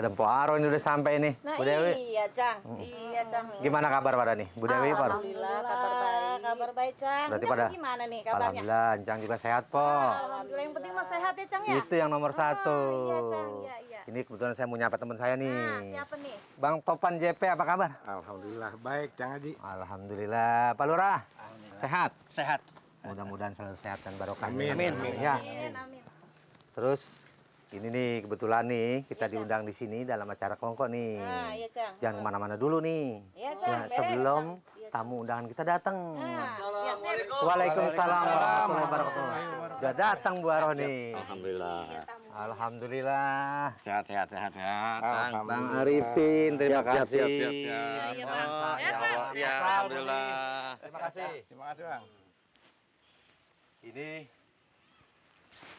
Ada Mpo ini udah sampai nih. Nah, Bu Dewi. Iya, Cang. Hmm. Iya, Cang. Gimana kabar pada nih? Bu Dewi, Pak. Alhamdulillah, kabar baik. Kabar baik, Cang. Berarti Cang pada gimana nih kabarnya? Alhamdulillah, Cang juga sehat, Po. Alhamdulillah, yang penting mah sehat ya, Cang ya. Itu yang nomor ah, satu. Iya, Cang. Iya, iya. Ini kebetulan saya mau nyapa teman saya nih. Nah, siapa nih? Bang Topan JP, apa kabar? Alhamdulillah, baik, Cang Haji. Alhamdulillah. Pak Lurah, sehat? Sehat. Mudah-mudahan selalu sehat dan barokah. Amin. Ya, amin. Amin. Ya. Amin. Amin. Terus ini nih kebetulan nih kita ya, diundang di sini dalam acara kongko nih. Nah, ya, Cang. Jangan ah. kemana-mana dulu nih. Iya, ya, Cang. Nah, sebelum ya, tamu undangan kita datang. Nah, Waalaikumsalam, warahmatullahi wabarakatuh. Sudah datang Bu Aroni. Alhamdulillah. Iya, Alhamdulillah. Sehat sehat sehat sehat. Bang Arifin, terima kasih. Siap siap oh, siap. siap. Oh, ya, ya, Alhamdulillah. Terima kasih. Terima kasih Bang. Ini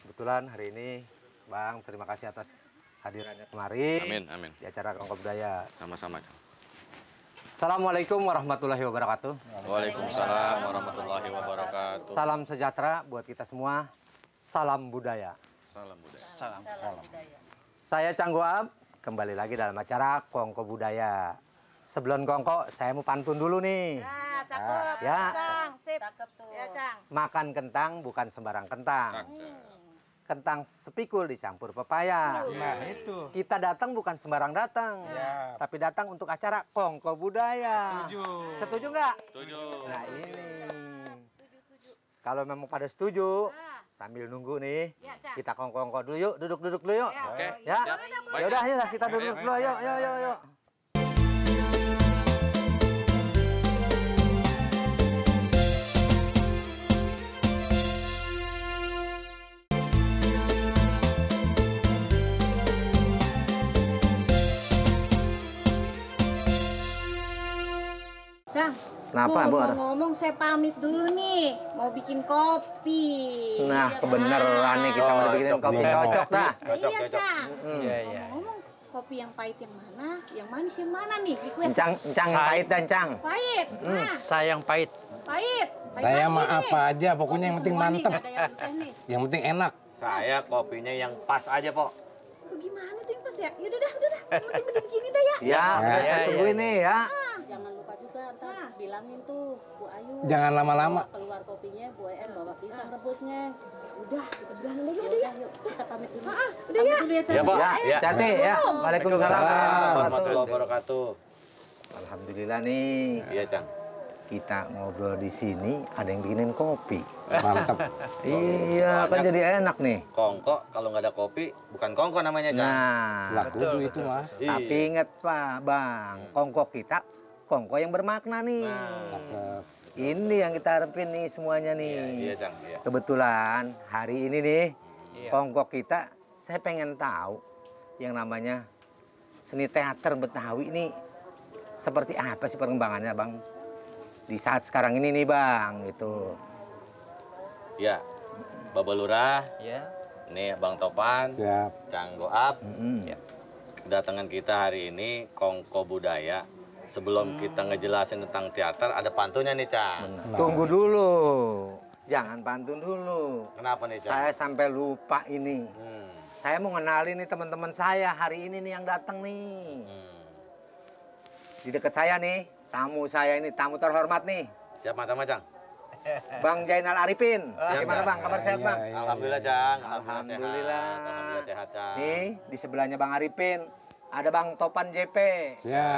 kebetulan hari ini Bang, terima kasih atas hadirannya kemarin. Amin, amin. Di acara Kongkop Budaya. Sama-sama, Assalamualaikum warahmatullahi wabarakatuh. Waalaikumsalam warahmatullahi wabarakatuh. Salam sejahtera buat kita semua. Salam budaya. Salam budaya. Salam, Salam budaya. Saya Cangguab, kembali lagi dalam acara Kongko Budaya. Sebelum Kongko, saya mau pantun dulu nih. Nah, cakep. Ah, ya. Cang, sip. Cakep tuh. Ya, Cang. Makan kentang bukan sembarang kentang. Cakep kentang sepikul dicampur pepaya. Iya. Nah, itu. Kita datang bukan sembarang datang, ya. tapi datang untuk acara Kongko Budaya. Setuju. Setuju nggak? Setuju. Nah, ini. Setuju, setuju. Kalau memang pada setuju, nah. sambil nunggu nih, ya, kita kongko-kongko dulu yuk, duduk-duduk dulu yuk. Iya. Ya, ya udah Ya. Ya udah, kita duduk dulu. ayo, yuk, yuk, yuk. Kenapa, Bu? Ngomong-ngomong saya pamit dulu nih, mau bikin kopi. Nah, ya kebenaran kan? nih kita mau bikin kopi cocok dah. Iya, cocok, hmm. iya, Cang. Iya, iya. Ngomong kopi yang pahit yang mana, yang manis yang mana nih? Request. Cang, cang yang pahit dan cang. Pahit. Hmm. Nah. Sayang pahit. Pahit. pahit Saya mah apa aja, pokoknya yang penting mantep. yang, yang penting enak. Saya kopinya yang pas aja, Pok gimana tuh mas ya? Ya udah dah, udah dah, mending begini dah ya. Ya, ya, ya tunggu ya. ini ya. Ah. Jangan lupa juga ntar ah. bilangin tuh Bu Ayu. Jangan lama-lama. Keluar kopinya, Bu Ayu eh, bawa pisang ah. rebusnya. Udah, kita bilang dulu udah ya, ya. ya. Yuk, kita pamit dulu. Ah, ah udah pamit ya. dulu ya, Cak. Ya, Pak. Iya, iya. Ya, hati ya. Waalaikumsalam warahmatullahi wabarakatuh. Alhamdulillah nih. Iya, Cang kita ngobrol di sini ada yang bikinin kopi. Mantap. iya, kan Banyak. kan jadi enak nih. Kongko kalau nggak ada kopi bukan kongko namanya kan. Nah, laku betul, itu betul, mah. Iya. Tapi inget Pak, Bang, hmm. kongko kita kongko yang bermakna nih. Nah. Ini yang kita harapin nih semuanya nih. Iya, iya, iya. Kebetulan hari ini nih iya. kongko kita saya pengen tahu yang namanya seni teater Betawi ini seperti apa sih perkembangannya, Bang? di saat sekarang ini nih Bang gitu. Ya, Bapak Lurah. Ya. Nih Bang Topan. Siap. Kang Goap. Mm -hmm. ya. Kedatangan kita hari ini Kongko Budaya. Sebelum hmm. kita ngejelasin tentang teater, ada pantunnya nih, Cang. Benar. Tunggu dulu. Jangan pantun dulu. Kenapa nih, Cang? Saya sampai lupa ini. Hmm. Saya mau kenalin nih teman-teman saya hari ini nih yang datang nih. Hmm. Di dekat saya nih, Tamu saya ini tamu terhormat nih. Siap macam-macam. Bang Jainal Arifin. Oh, Gimana ya, Bang? Kabar ya, sehat, iya, Bang? Ya, Alhamdulillah, iya. cang. Alhamdulillah. Alhamdulillah sehat, Nih, di sebelahnya Bang Arifin ada Bang Topan JP. Ya.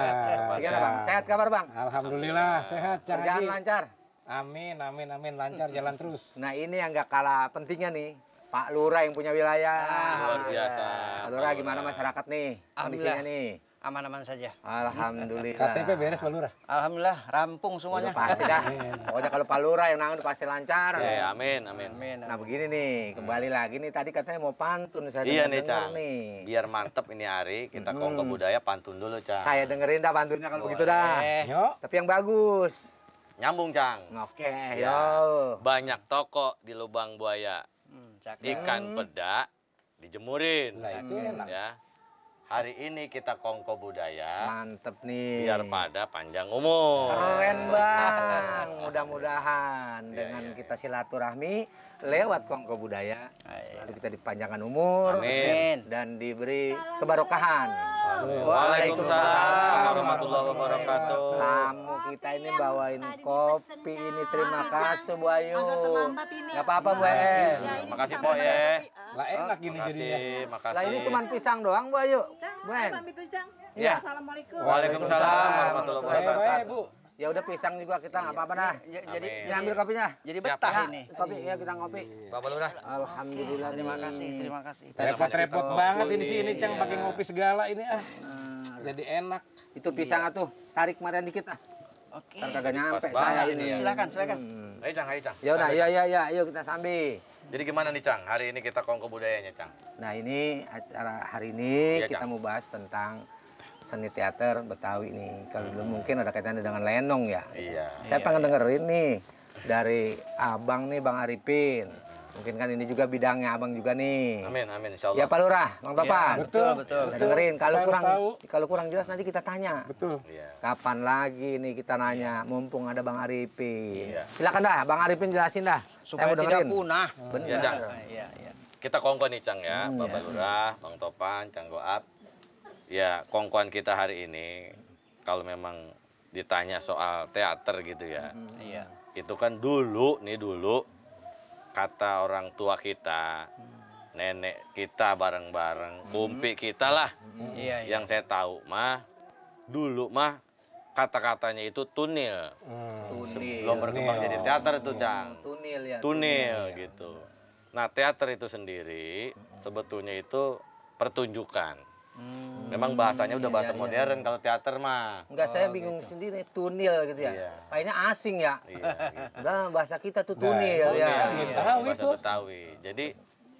Gimana, Bang? Iya. Sehat kabar, Bang? Alhamdulillah, sehat, Jang. lancar. Amin, amin, amin. Lancar jalan terus. Nah, ini yang gak kalah pentingnya nih. Pak Lura yang punya wilayah. Ah, luar biasa. Pak Lura, Lura. gimana masyarakat nih? Kondisinya nih? aman-aman saja. Alhamdulillah. KTP beres Pak Lurah? Alhamdulillah, rampung semuanya. Udah pasti dah. Pokoknya kalau Pak Lurah yang nangan pasti lancar. Ya, ya amin, amin, amin, Nah begini nih, kembali hmm. lagi nih tadi katanya mau pantun saya Iya nih, Cang. Nih. Biar mantep ini hari, kita hmm. kongko budaya pantun dulu, Cang. Saya dengerin dah pantunnya kalau begitu dah. Yuk. Tapi yang bagus. Nyambung, Cang. Oke, okay, ya. Banyak toko di lubang buaya. Hmm, Ikan peda dijemurin. Nah, itu enak. Ya Hari ini kita kongko budaya. Mantep nih. Biar pada panjang umur. Keren bang. Nah. Mudah-mudahan iya, dengan iya, kita iya. silaturahmi lewat Kongko Budaya selalu ah, iya. kita dipanjangkan umur Amin. dan diberi kebarokahan. Waalaikumsalam warahmatullahi wabarakatuh. Tamu kita ini bawain kopi ini terima kasih Bu Ayu. Enggak apa-apa Bu nah, Ayu. Iya, ya, makasih Po ya. Lah enak oh, gini jadi. Makasih. Lah ini cuma pisang doang Bu Ayu. Bu El. Iya. Assalamualaikum. Waalaikumsalam warahmatullahi wabarakatuh. Bu. Ya udah pisang juga kita nggak apa-apa dah. Iya, iya, jadi ambil kopinya. Jadi betah ini. Kopi ya kita ngopi. Iya. Bapak Lurah. Alhamdulillah. Terima kasih, terima kasih. Repot-repot banget ini sih ini Cang pakai ngopi segala ini ah. Jadi enak. Itu pisang atuh, tarik kemarin dikit ah. Oke. Kagak nyampe saya ini. Ya. Silakan, silakan. Hmm. Ayo Cang, ayo Cang. Ya udah, ya ya ya, ayo kita sambil. Jadi gimana nih Cang? Hari ini kita kongko budayanya Cang. Nah ini acara hari ini kita mau bahas tentang seni teater Betawi nih. Kalau hmm. mungkin ada kaitannya dengan Lenong ya. Iya. Saya iya, pengen iya. dengerin nih dari Abang nih Bang Arifin. Mungkin kan ini juga bidangnya Abang juga nih. Amin amin insyaallah. Ya Pak Lurah, Bang iya, Topan. Ya, betul, betul, betul. Dengerin kalau kurang kalau kurang jelas nanti kita tanya. Betul. Iya. Kapan lagi nih kita nanya iya. mumpung ada Bang Arifin. Iya. Silakan dah Bang Arifin jelasin dah. Supaya Saya tidak punah. Benar. Iya, iya, iya. Kita kongko nih Cang ya, hmm, Bapak ya. Lurah, Bang Topan, Cang goap ya kongkuan kita hari ini kalau memang ditanya soal teater gitu ya. Hmm, iya. Mm-hmm. Itu kan dulu nih dulu kata orang tua kita, hmm. nenek kita bareng-bareng, hmm. kumpi kita lah. Hmm. Iya, Yang saya tahu mah dulu mah kata-katanya itu tunil. Hmm. berkembang jadi teater itu, Cang. Tunil ya. Tunil, tunil iya. gitu. Ya. Nah, teater itu sendiri mm-hmm. sebetulnya itu pertunjukan. Hmm. Memang bahasanya udah iya, bahasa iya, iya. modern iya. kalau teater mah. Enggak, oh, saya bingung gitu. sendiri tunil gitu ya. Iya. asing ya. Iya, Udah iya. bahasa kita tuh nah, tunil ya. Iya, Betawi itu. Betawi. Jadi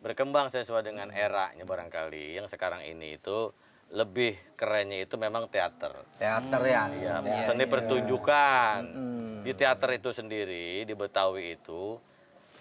berkembang sesuai dengan eranya barangkali yang sekarang ini itu lebih kerennya itu memang teater. Teater ya. Hmm, iya, seni pertunjukan. Di teater itu sendiri di Betawi itu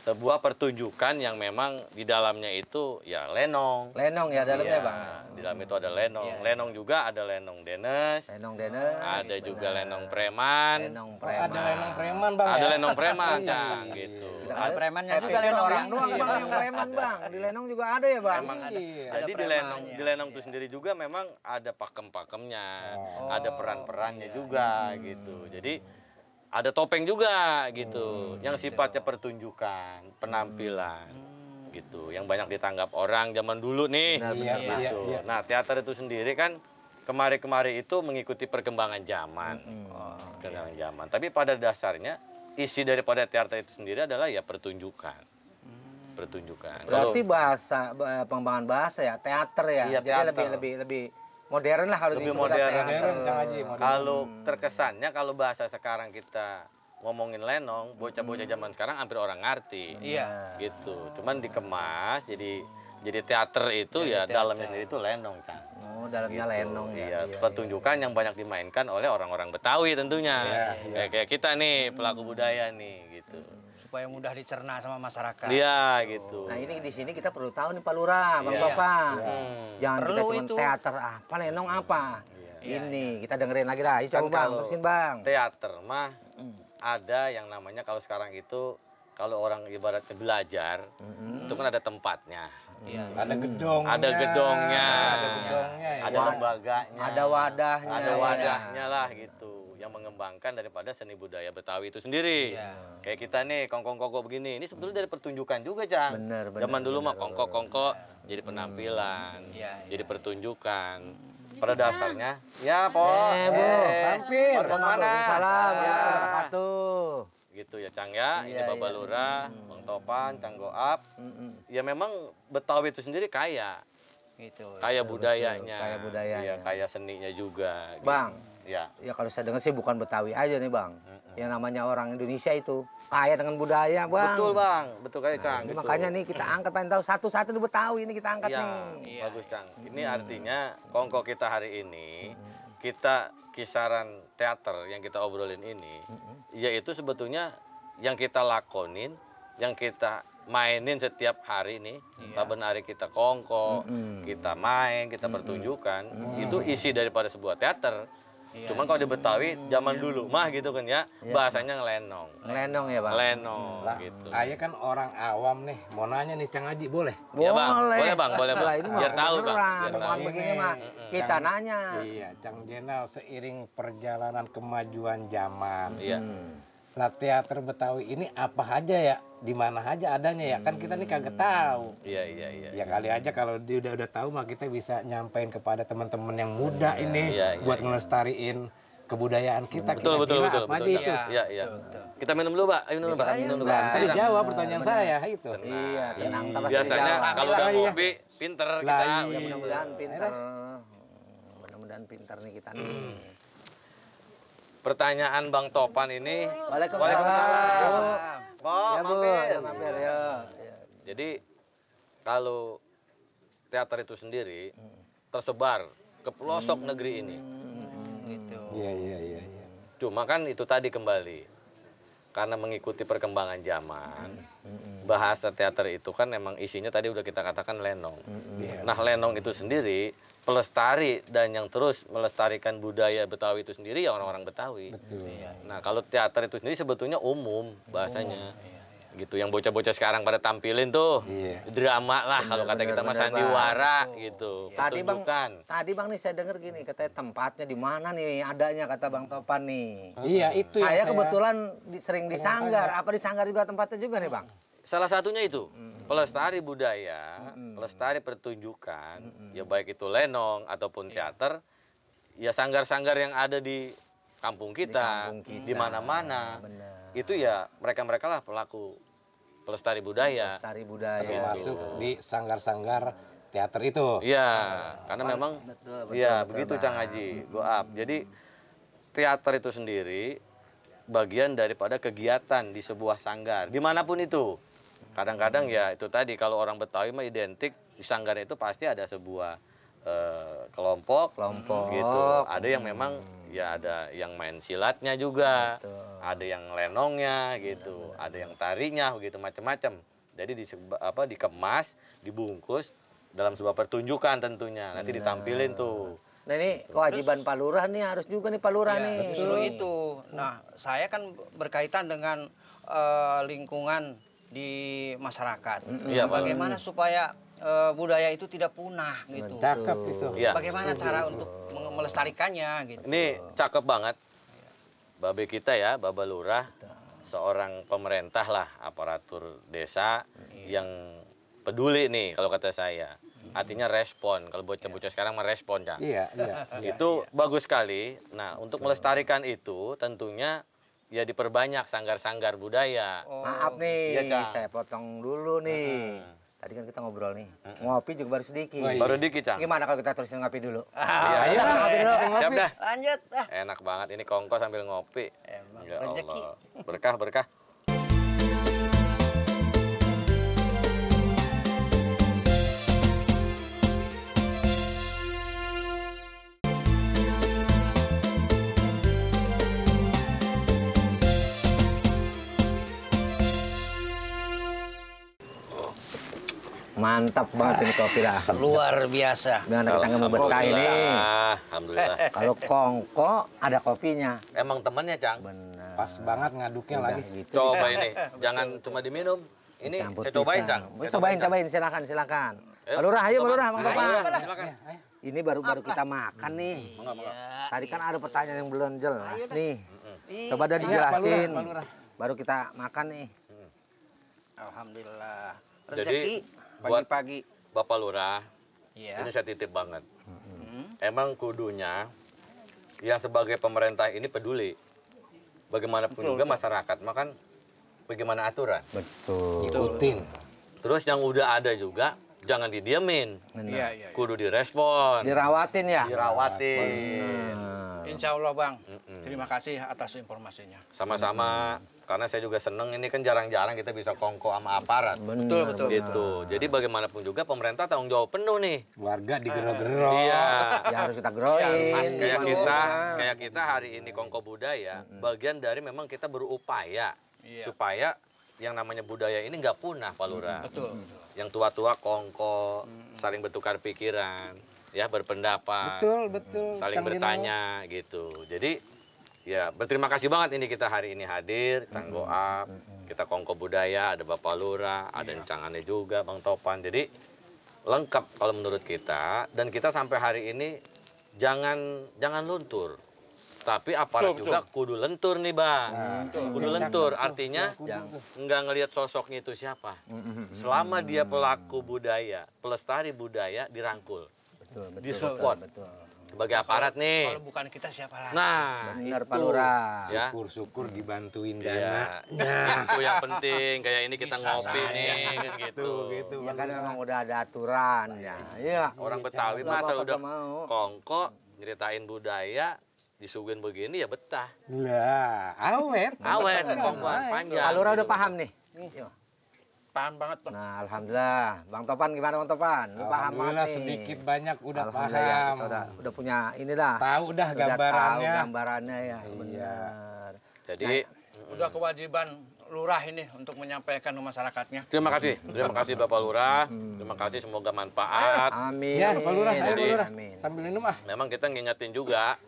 sebuah pertunjukan yang memang di dalamnya itu ya lenong. Lenong ya dalamnya ya, bang. Di dalam itu ada lenong. Ya, Lenong juga ada lenong denes. Lenong denes. Ada bener. juga lenong preman. Lenong oh, preman. Oh, ada lenong preman bang. Ada ya? lenong preman kan gitu. Ada, ada premannya juga lenong orang ya? doang bang iya. yang preman bang. Di lenong juga ada ya bang. Emang ada. Iya. Jadi di lenong di lenong itu sendiri juga memang ada pakem-pakemnya, oh, ada peran-perannya iya. juga gitu. hmm. gitu. Jadi ada topeng juga gitu hmm, yang gitu. sifatnya pertunjukan penampilan hmm. gitu yang banyak ditanggap orang zaman dulu nih benar, benar, iya, gitu. iya, iya. nah teater itu sendiri kan kemari-kemari itu mengikuti perkembangan zaman hmm. oh, perkembangan iya. zaman tapi pada dasarnya isi daripada teater itu sendiri adalah ya pertunjukan hmm. pertunjukan berarti bahasa pengembangan bahasa ya teater ya iya, jadi teater. lebih lebih lebih modern lah kalau lebih modern, gitu. modern hmm. kalau terkesannya kalau bahasa sekarang kita ngomongin lenong bocah-bocah zaman hmm. sekarang hampir orang ngerti iya gitu cuman dikemas jadi jadi teater itu ya, ya dalamnya sendiri itu lenong kan oh dalamnya gitu. lenong ya iya, iya pertunjukan iya. yang iya. banyak dimainkan oleh orang-orang Betawi tentunya iya, iya. kayak kayak kita nih pelaku budaya nih gitu supaya mudah dicerna sama masyarakat. Iya gitu. Nah ini di sini kita perlu tahu nih Pak Lurah, Bang ya, Bapak. Ya. Hmm. Jangan perlu kita cuma teater apa, lenong apa. Ya, ini ya. kita dengerin lagi lah. Kan coba kan Bang, terusin Bang. Teater mah hmm. ada yang namanya kalau sekarang itu kalau orang ibaratnya belajar, -hmm. itu kan ada tempatnya. Ya, ada gedong, ada gedongnya, ada lembaganya, iya. ya. ada lembaganya, ada wadahnya, ada iya. lah gitu yang mengembangkan daripada seni budaya Betawi itu sendiri. Ya. Kayak kita nih kongkong kongko begini, ini sebetulnya dari pertunjukan juga, Cang. Bener-bener. Zaman dulu bener, mah kongkong-kongkong iya. jadi penampilan, ya, ya. jadi pertunjukan. Pada dasarnya, ya, Po. Eh, Bu. Eh, Hampir. Salam. Ya. Patuh gitu ya Cang ya, iya, ini Babalura, iya. Lura, hmm. Bang Topan, Cang Goap. Hmm. Ya memang Betawi itu sendiri kaya. Gitu. Kaya betul, budayanya. Kaya iya, budayanya. ya, kaya seninya juga. Gitu. Bang. Gitu. Ya. Ya kalau saya dengar sih bukan Betawi aja nih, Bang. Hmm. Yang namanya orang Indonesia itu kaya dengan budaya, Bang. Betul, Bang. Betul kaya, nah, Cang. Gitu. Makanya nih kita angkat pengen tahu satu-satu di Betawi ini kita angkat ya, nih. Iya. Bagus, Cang. Ini hmm. artinya kongko kita hari ini hmm kita kisaran teater yang kita obrolin ini mm-hmm. yaitu sebetulnya yang kita lakonin yang kita mainin setiap hari ini, yeah. Iya. saben hari kita kongko mm-hmm. kita main kita mm-hmm. pertunjukan, mm-hmm. itu isi daripada sebuah teater Iya. Cuman kalau di Betawi zaman iya. dulu mah gitu kan ya, iya. bahasanya ngelenong. Ngelenong ya, Bang. Lenong lah, gitu. Ayah kan orang awam nih, mau nanya nih Cang Haji boleh? Iya, boleh. Ya, bang. Boleh, Bang, boleh, Bang. ini Biar tahu, Bang. Biar tahu. begini mah kita Cang, nanya. Iya, Cang Jenal seiring perjalanan kemajuan zaman. Iya. Hmm lah teater Betawi ini apa aja ya di mana aja adanya ya kan kita nih kagak hmm. tahu iya iya iya ya iya. kali aja kalau dia udah udah tahu mah kita bisa nyampein kepada teman-teman yang muda ya, ini ya, ya, buat ya, ngelestariin kebudayaan kita betul, kita betul, kira betul, apa betul, aja betul, itu ya, ya. Betul. kita minum dulu pak ayo minum pak minum iya, dulu pak tadi jawab pertanyaan nah, saya itu tenang. iya tenang hmm. biasanya kalau udah ngopi pinter kita mudah-mudahan pinter mudah-mudahan pinter nih kita nih hmm pertanyaan Bang Topan ini. Waalaikumsalam. Bu, ya, Bu. Mampir. Ya, ya. Jadi kalau teater itu sendiri tersebar ke pelosok hmm. negeri ini. Hmm, gitu. Iya, iya, Ya. Cuma kan itu tadi kembali. Karena mengikuti perkembangan zaman, hmm. bahasa teater itu kan memang isinya tadi udah kita katakan lenong. Hmm. Iya. Nah, lenong itu sendiri pelestari dan yang terus melestarikan budaya Betawi itu sendiri ya orang-orang Betawi. Betul. Iya, iya. Nah kalau teater itu sendiri sebetulnya umum bahasanya. Umum, iya, iya. gitu yang bocah-bocah sekarang pada tampilin tuh iya. drama lah kalau kata kita mas sandiwara oh. gitu iya. tadi bang tadi bang nih saya dengar gini katanya tempatnya di mana nih adanya kata bang Topan nih iya itu saya kebetulan saya... sering Sanggar. apa di Sanggar juga tempatnya juga nih bang Salah satunya itu mm -hmm. pelestari budaya, mm -hmm. pelestari pertunjukan, mm -hmm. ya baik itu lenong ataupun yeah. teater, ya sanggar-sanggar yang ada di kampung kita, di mana-mana. Itu ya mereka-mereka lah pelaku pelestari budaya. Pelestari budaya. Gitu. Termasuk di sanggar-sanggar teater itu. Iya, nah, karena ah, memang iya begitu Kang Haji, Mm-hmm. Jadi teater itu sendiri bagian daripada kegiatan di sebuah sanggar dimanapun itu kadang-kadang ya itu tadi kalau orang Betawi mah identik di sanggar itu pasti ada sebuah Uh, kelompok kelompok gitu ada yang hmm. memang hmm. ya ada yang main silatnya juga Betul. ada yang lenongnya gitu iya, benar. ada yang tarinya gitu macam-macam jadi di apa dikemas dibungkus dalam sebuah pertunjukan tentunya nanti Benar. ditampilin tuh Nah ini gitu. kewajiban Terus, Pak nih harus juga nih Pak ya, nih. itu. Nah saya kan berkaitan dengan uh, lingkungan di masyarakat. mm Bagaimana hmm supaya e, budaya itu tidak punah gitu. Cakep itu. Ya. Bagaimana cara untuk melestarikannya gitu. Ini cakep banget. Babe kita ya, Bapak Lurah, seorang pemerintah lah, aparatur desa ya. yang peduli nih kalau kata saya. Artinya respon, kalau bocah-bocah iya. sekarang merespon, Cak. Iya, iya. Itu bagus sekali. Nah, untuk melestarikan itu tentunya ya diperbanyak sanggar-sanggar budaya. Oh. Maaf nih, ya, kan? saya potong dulu nih. Uh -huh. Tadi kan kita ngobrol nih, uh -huh. ngopi juga baru sedikit. Oh, iya. Baru dikit, Cang. Gimana kalau kita terus ngopi dulu? Ah, ah, iya, iya, ngopi dulu. Siap dah. Lanjut. Ah. Enak banget ini kongko sambil ngopi. Emang. Ya Allah. Berkah, berkah. Mantap banget ini kopi lah. Luar biasa. Dengan kita nggak ini. Alhamdulillah. Eh, eh. Kalau kongko ada kopinya. Emang temennya Cang. Pas banget ngaduknya lagi. Gitu. Coba ini, jangan cuma diminum. Ini Campur saya cobain Cang. Saya cobain, cobain. Silakan, silakan. Lurah, ayo Lurah, Mang Topan. Iya, iya. Ini baru-baru kita makan nih. Iya, Tadi kan ada pertanyaan yang belum jelas nih. Coba dari dijelasin. Baru kita makan nih. Mm. Alhamdulillah. Rezeki. Jadi, pagi-pagi Bapak Lurah yeah. ini saya titip banget hmm. emang kudunya yang sebagai pemerintah ini peduli bagaimanapun betul, juga masyarakat makan bagaimana aturan betul gitu. ikutin terus yang udah ada juga jangan didiemin Ya, ya, kudu direspon dirawatin ya dirawatin Hmm. Insya Allah bang, mm -mm. terima kasih atas informasinya. Sama-sama, karena saya juga seneng ini kan jarang-jarang kita bisa kongko sama aparat. Benar, betul betul. Gitu. Jadi bagaimanapun juga pemerintah tanggung jawab penuh nih. Warga ah. digerok-gerok. Iya. Ya harus kita geroin. Ya, kayak kita, kayak kita hari ini kongko budaya, mm -hmm. bagian dari memang kita berupaya yeah. supaya yang namanya budaya ini nggak punah, Pak Lurah. Betul. Yang tua-tua kongko, mm -hmm. saling bertukar pikiran ya berpendapat betul betul saling Kang bertanya gitu jadi ya berterima kasih banget ini kita hari ini hadir Kang -hmm. kita Kongko Budaya ada Bapak Lura ada iya. Encangannya juga Bang Topan jadi lengkap kalau menurut kita dan kita sampai hari ini jangan jangan luntur tapi aparat betul, juga betul. kudu lentur nih bang nah, betul. kudu lentur artinya nggak ngelihat sosoknya itu siapa selama dia pelaku budaya pelestari budaya dirangkul Betul, betul, disupport. Betul, betul. Sebagai aparat nih. Kalau bukan kita siapa lagi? Nah, benar Pak Lurah. Ya. Syukur-syukur dibantuin iya. dana. Ya. itu yang penting. Kayak ini kita Bisa ngopi saya. nih kan gitu. gitu. Ya kan memang udah ada aturan ya. Iya. Orang iya, Betawi masa udah kongko nyeritain budaya disuguhin begini ya betah. Lah, awet. Awet, ngomong panjang. Pak Lurah udah gitu. paham nih. Nih, paham banget tuh. Nah, alhamdulillah. Bang Topan gimana Bang Topan? Lu paham banget nih. sedikit banyak udah paham. Udah, udah punya inilah. Tahu udah gambarannya. Tahu gambarannya ya, iya. Jadi nah, mm. udah kewajiban lurah ini untuk menyampaikan ke masyarakatnya. Terima kasih. Terima kasih Bapak Lurah. Hmm. Terima kasih semoga manfaat. Amin. Ya, Bapak Lurah, ayo Bapak Lurah. Amin. Sambil minum ah. Memang kita ngingetin juga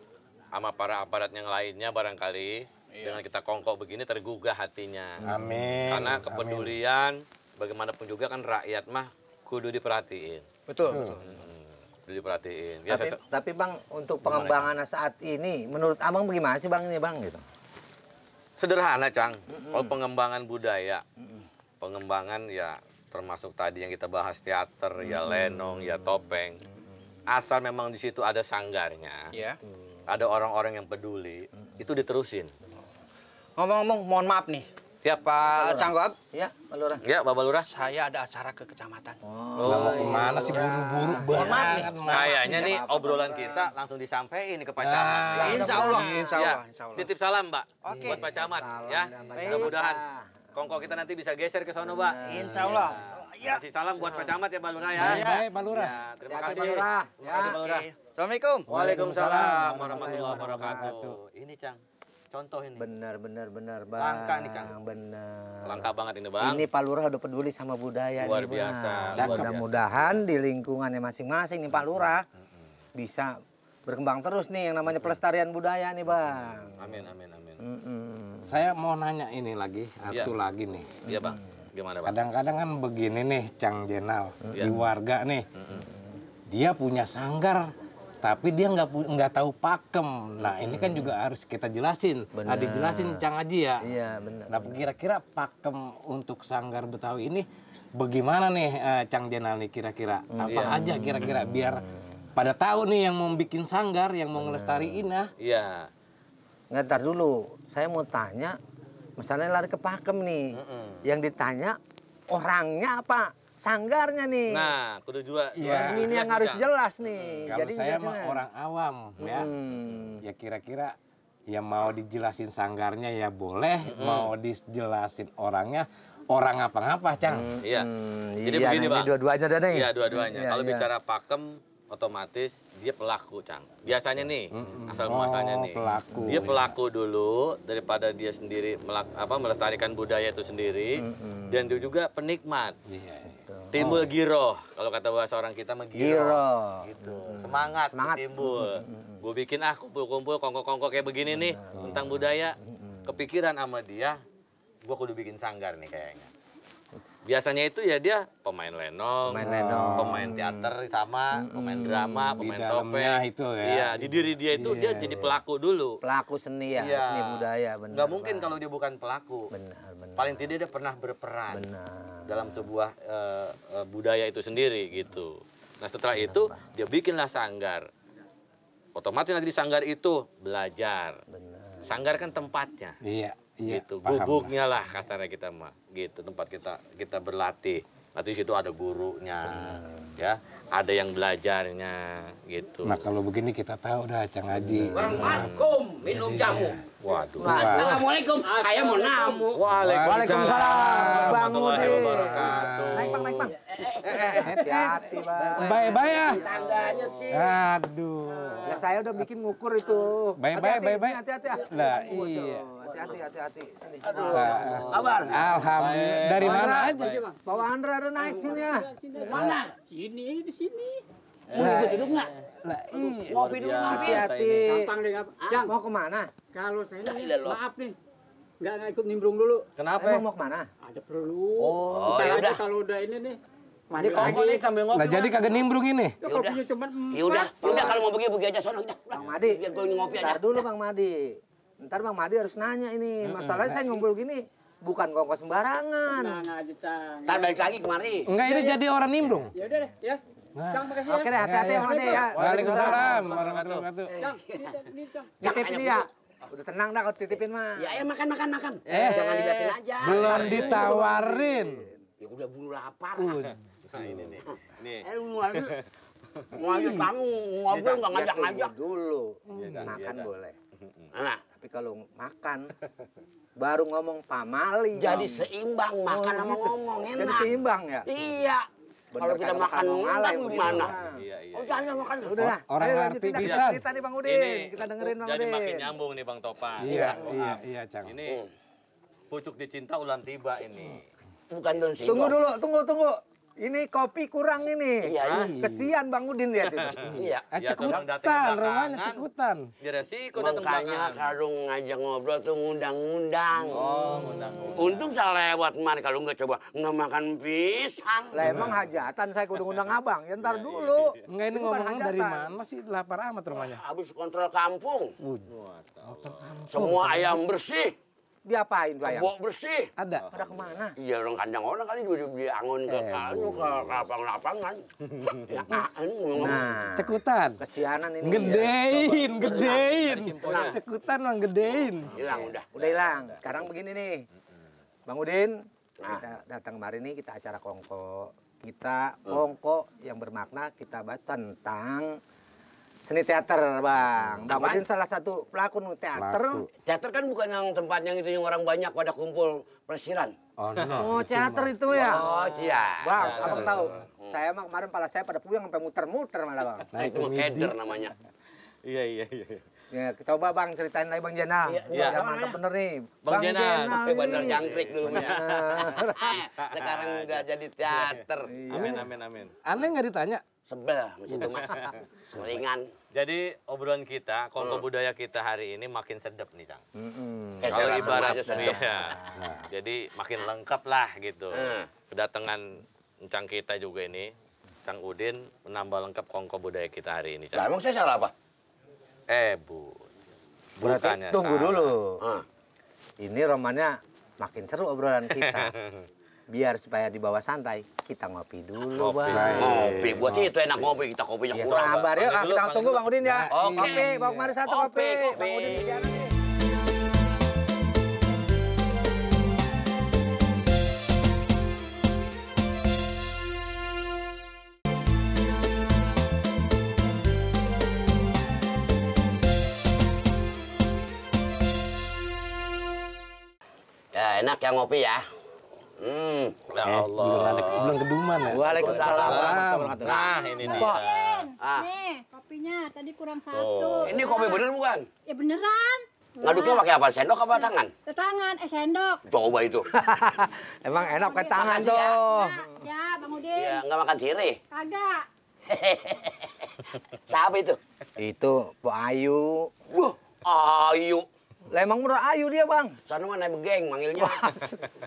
sama para aparat yang lainnya barangkali Iya. Dengan kita kongkok begini tergugah hatinya. Amin. Karena kepedulian Amin. bagaimanapun juga kan rakyat mah kudu diperhatiin. Betul. Hmm. betul. Hmm, kudu diperhatiin. Ya, tapi, saya, tapi Bang untuk pengembangan saat ini menurut Abang bagaimana sih Bang ini Bang gitu? Sederhana, Cang. Mm -mm. Kalau pengembangan budaya, mm -mm. pengembangan ya termasuk tadi yang kita bahas teater, mm -mm. ya lenong, ya topeng. Mm -mm. Asal memang di situ ada sanggarnya. Yeah. ada orang-orang yang peduli hmm. itu diterusin Ngomong-ngomong, mohon maaf nih. Siap. Pak eh, Canggap. Ya, Pak Lurah. Ya, Bapak Lurah. Saya ada acara ke kecamatan. Oh, oh mau kemana sih iya. buru-buru banget. Maaf nih. Kayaknya nih obrolan kita langsung disampaikan ke Pak nah, Camat. Iya. insya Allah. Insya Allah. Ya, Titip salam, Mbak. Oke. Buat Pak Camat. Ya, mudah-mudahan. Kongkong kita nanti bisa geser ke sana Mbak. Iya. Insya Allah. Ya. Kasih salam buat Pak Camat ya, Pak Lurah ya. Baik, Pak Lurah. Ya, terima kasih, Pak Lurah. Terima kasih, Pak Lurah. Assalamualaikum. Waalaikumsalam warahmatullahi wabarakatuh. Ini, Cang contoh ini benar benar benar bang langka nih kang benar langka banget ini bang ini Pak Lurah udah peduli sama budaya luar nih, biasa bang. mudah-mudahan di lingkungannya masing-masing nih Pak Lurah mm -hmm. bisa berkembang terus nih yang namanya pelestarian budaya nih bang amin amin amin mm -hmm. saya mau nanya ini lagi iya. satu ya. lagi nih iya bang gimana bang kadang-kadang kan begini nih Cang Jenal mm -hmm. di warga nih mm -hmm. dia punya sanggar tapi dia nggak nggak tahu pakem. Nah ini kan hmm. juga harus kita jelasin, bener. jelasin Cang Aji ya. Iya, nah kira-kira pakem untuk sanggar Betawi ini bagaimana nih uh, Cang Jenal nih kira-kira hmm. apa iya. aja kira-kira hmm. biar pada tahu nih yang mau bikin sanggar, yang mau ngelestariin ya. Iya. Ngetar dulu, saya mau tanya, misalnya lari ke pakem nih, mm -mm. yang ditanya orangnya apa? sanggarnya nih. Nah, kudu juga iya. Ya. Ini yang harus jelas nih. Hmm. Kalau Jadi saya mah orang awam ya. Hmm. Ya kira-kira ya mau dijelasin sanggarnya ya boleh, hmm. mau dijelasin orangnya orang apa ngapa Cang. Hmm, iya. Hmm, Jadi iya, begini, Pak. dua-duanya ada nih. Iya, dua-duanya. Hmm. Kalau iya. bicara pakem otomatis dia pelaku, Cang. Biasanya nih, hmm. asal muasalnya oh, nih. pelaku. Dia pelaku ya. dulu daripada dia sendiri melak, apa melestarikan budaya itu sendiri hmm. dan dia juga penikmat. Iya. iya timbul oh. giro kalau kata bahasa orang kita menggiro giro. gitu hmm. semangat semangat timbul hmm. gue bikin ah kumpul-kumpul kongkok-kongkok kayak begini nih hmm. tentang budaya kepikiran sama dia gue kudu bikin sanggar nih kayaknya biasanya itu ya dia pemain lenong, pemain, lenong. pemain teater sama, hmm. pemain drama, pemain topeng. itu ya. Iya, di diri dia itu iya, dia jadi pelaku dulu. Pelaku seni ya, iya. seni budaya benar. Gak mungkin kalau dia bukan pelaku. Benar, benar. Paling tidak dia pernah berperan. Benar. Dalam sebuah uh, uh, budaya itu sendiri gitu. Nah, setelah benar, itu bang. dia bikinlah sanggar. Otomatis nanti di sanggar itu belajar. Benar. Sanggar kan tempatnya. Iya iya, gitu gubuknya lah kasarnya kita mah gitu tempat kita kita berlatih nanti situ ada gurunya hmm. ya ada yang belajarnya gitu nah kalau begini kita tahu dah cang Haji hmm. minum jamu waduh Assalamualaikum saya mau namu Waalaikumsalam Bangun. naik bang naik bang hati-hati bang bye baik ya tangganya sih aduh ya, saya udah bikin ngukur itu Bye bye bye bye. hati-hati lah iya Hati-hati, hati-hati. Aduh. Kabar. Alhamdulillah. Dari mana aja? Bawa Andra ada naik sini ya. Mana? Sini, di sini. Mau eh. ikut duduk nggak? Lah, Ngopi iya. dulu ngopi. Hati. Gampang deh, gampang. Ah, mau kemana? Kalau saya ini, maaf nih. nggak enggak ikut nimbrung dulu. Kenapa? Emang mau kemana? Ada perlu. Oh, ya udah kalau udah ini nih. Mandi kopi nih sambil ngopi. Lah jadi kagak nimbrung ini. Ya udah. Ya udah, ya Udah ya kalau mau pergi pergi aja sono udah. Bang Madi, biar gua ngopi aja. Dulu Bang Madi ntar Bang Madi harus nanya ini. Masalahnya saya ngumpul gini bukan kongkos sembarangan. Tenang aja, Ntar balik lagi kemari. Enggak, ini iya, iya. jadi orang nimbrung. Ya udah ya. Nah. Cang, makasih ya. Oke deh, hati-hati ya. Madi ya. Waalaikumsalam. Warahmatullahi wabarakatuh. Cang, ini Cang. Titip ini ya. Udah tenang dah kalau titipin mah. Ya, ya makan, makan, makan. Eh, jangan diliatin aja. Belum ditawarin. Ya udah bulu lapar. Nah, ini nih. Nih. Eh, mau ngajak kamu ngobrol nggak ngajak-ngajak dulu. Iya, makan boleh. Nah, tapi kalau makan baru ngomong pamali. Jadi seimbang makan oh, sama iya. gitu. ngomong enak. Jadi seimbang ya. Iya. Kalau kita makan ngalah gimana? Iya, iya. Oh, iya. jangan makan. Udah. Orang ngerti bisa. Cerita nih Bang Udin. Kita dengerin Bang Udin. Jadi makin nyambung nih Bang Topa Iya, iya, iya, iya, Cang. Ini hmm. pucuk dicinta ulang tiba ini. Bukan daun singkong. Tunggu dulu, tunggu, tunggu. Ini kopi kurang ini. Iya, iya. Kesian Bang Udin ya. Iya. Eh, iya cekutan, rumahnya cekutan. Jadi sih kok datang Makanya kalau ngajak ngobrol tuh ngundang-ngundang. Oh, ngundang-ngundang. Untung saya lewat kemarin kalau nggak coba nggak makan pisang. Lah emang hajatan saya kudu ngundang iya. abang. Ya ntar iya, dulu. Enggak ini ngomong dari mana sih lapar amat rumahnya. Habis kontrol kampung. Kontrol kampung. Semua ayam bersih diapain tuh ayam? Bok bersih. Ada. Pada kemana? Oh, iya. iya orang kandang orang kali dia diangon ke eh, kanu ke lapang-lapangan. Ya, nah, cekutan. Kesianan ini. Gedein, ya. gedein. Nah, cekutan bang gedein. Hilang udah. Udah hilang. Sekarang begini nih. Bang Udin, nah. kita datang kemarin nih kita acara kongko. Kita eh. kongko yang bermakna kita bahas tentang Seni teater, Bang. Bang Udin salah satu pelakon teater. Laku. Teater kan bukan yang tempat yang itu yang orang banyak pada kumpul presiran Oh, no. oh teater itu ya? Oh, iya. Bang, ya, abang tahu. Hmm. Saya mah kemarin pala saya pada puyeng sampai muter-muter malah, Bang. Nah, itu mah keder namanya. Iya, iya, iya, iya. Ya, coba Bang ceritain lagi Bang Jena. Iya, ya. ya. mantap bener nih. Bang, Bang bang tapi bandar jangkrik ya Sekarang udah jadi teater. Iya. Amin, amin, amin. Aneh nggak ditanya, sebel itu mas seringan jadi obrolan kita kongko hmm. budaya kita hari ini makin sedap nih kang hmm. kalau ibarat ya. Nah. jadi makin lengkap lah gitu hmm. kedatangan encang kita juga ini kang udin menambah lengkap kongko budaya kita hari ini cang. emang saya salah apa eh bu berarti tunggu salah. dulu hmm. ini romannya makin seru obrolan kita biar supaya dibawa santai kita ngopi dulu kopi. bang ngopi buat sih itu enak ngopi kita kopinya ya, kurang sabar ya kita ah, kita tunggu bang Udin ya okay. kopi bang Mari satu kopi, kopi. bang Udin di sana ya, enak ya ngopi ya. Hmm, eh, ya Allah. Belum, belum keduman ya. Waalaikumsalam. Nah, ini nah. dia. Pak. Ah. Nih, kopinya tadi kurang oh. satu. Oh. Ini kopi bener bukan? Ya beneran. Ngaduknya pakai apa? Sendok apa tangan? Ke tangan, eh sendok. Coba itu. Emang enak pakai tangan tuh. Ya. Nah, ya, Bang Udin. Ya, enggak makan sirih. Kagak. Siapa itu? Itu Bu Ayu. Wah, Ayu. Lah emang ayu dia, Bang. Sana mana begeng manggilnya.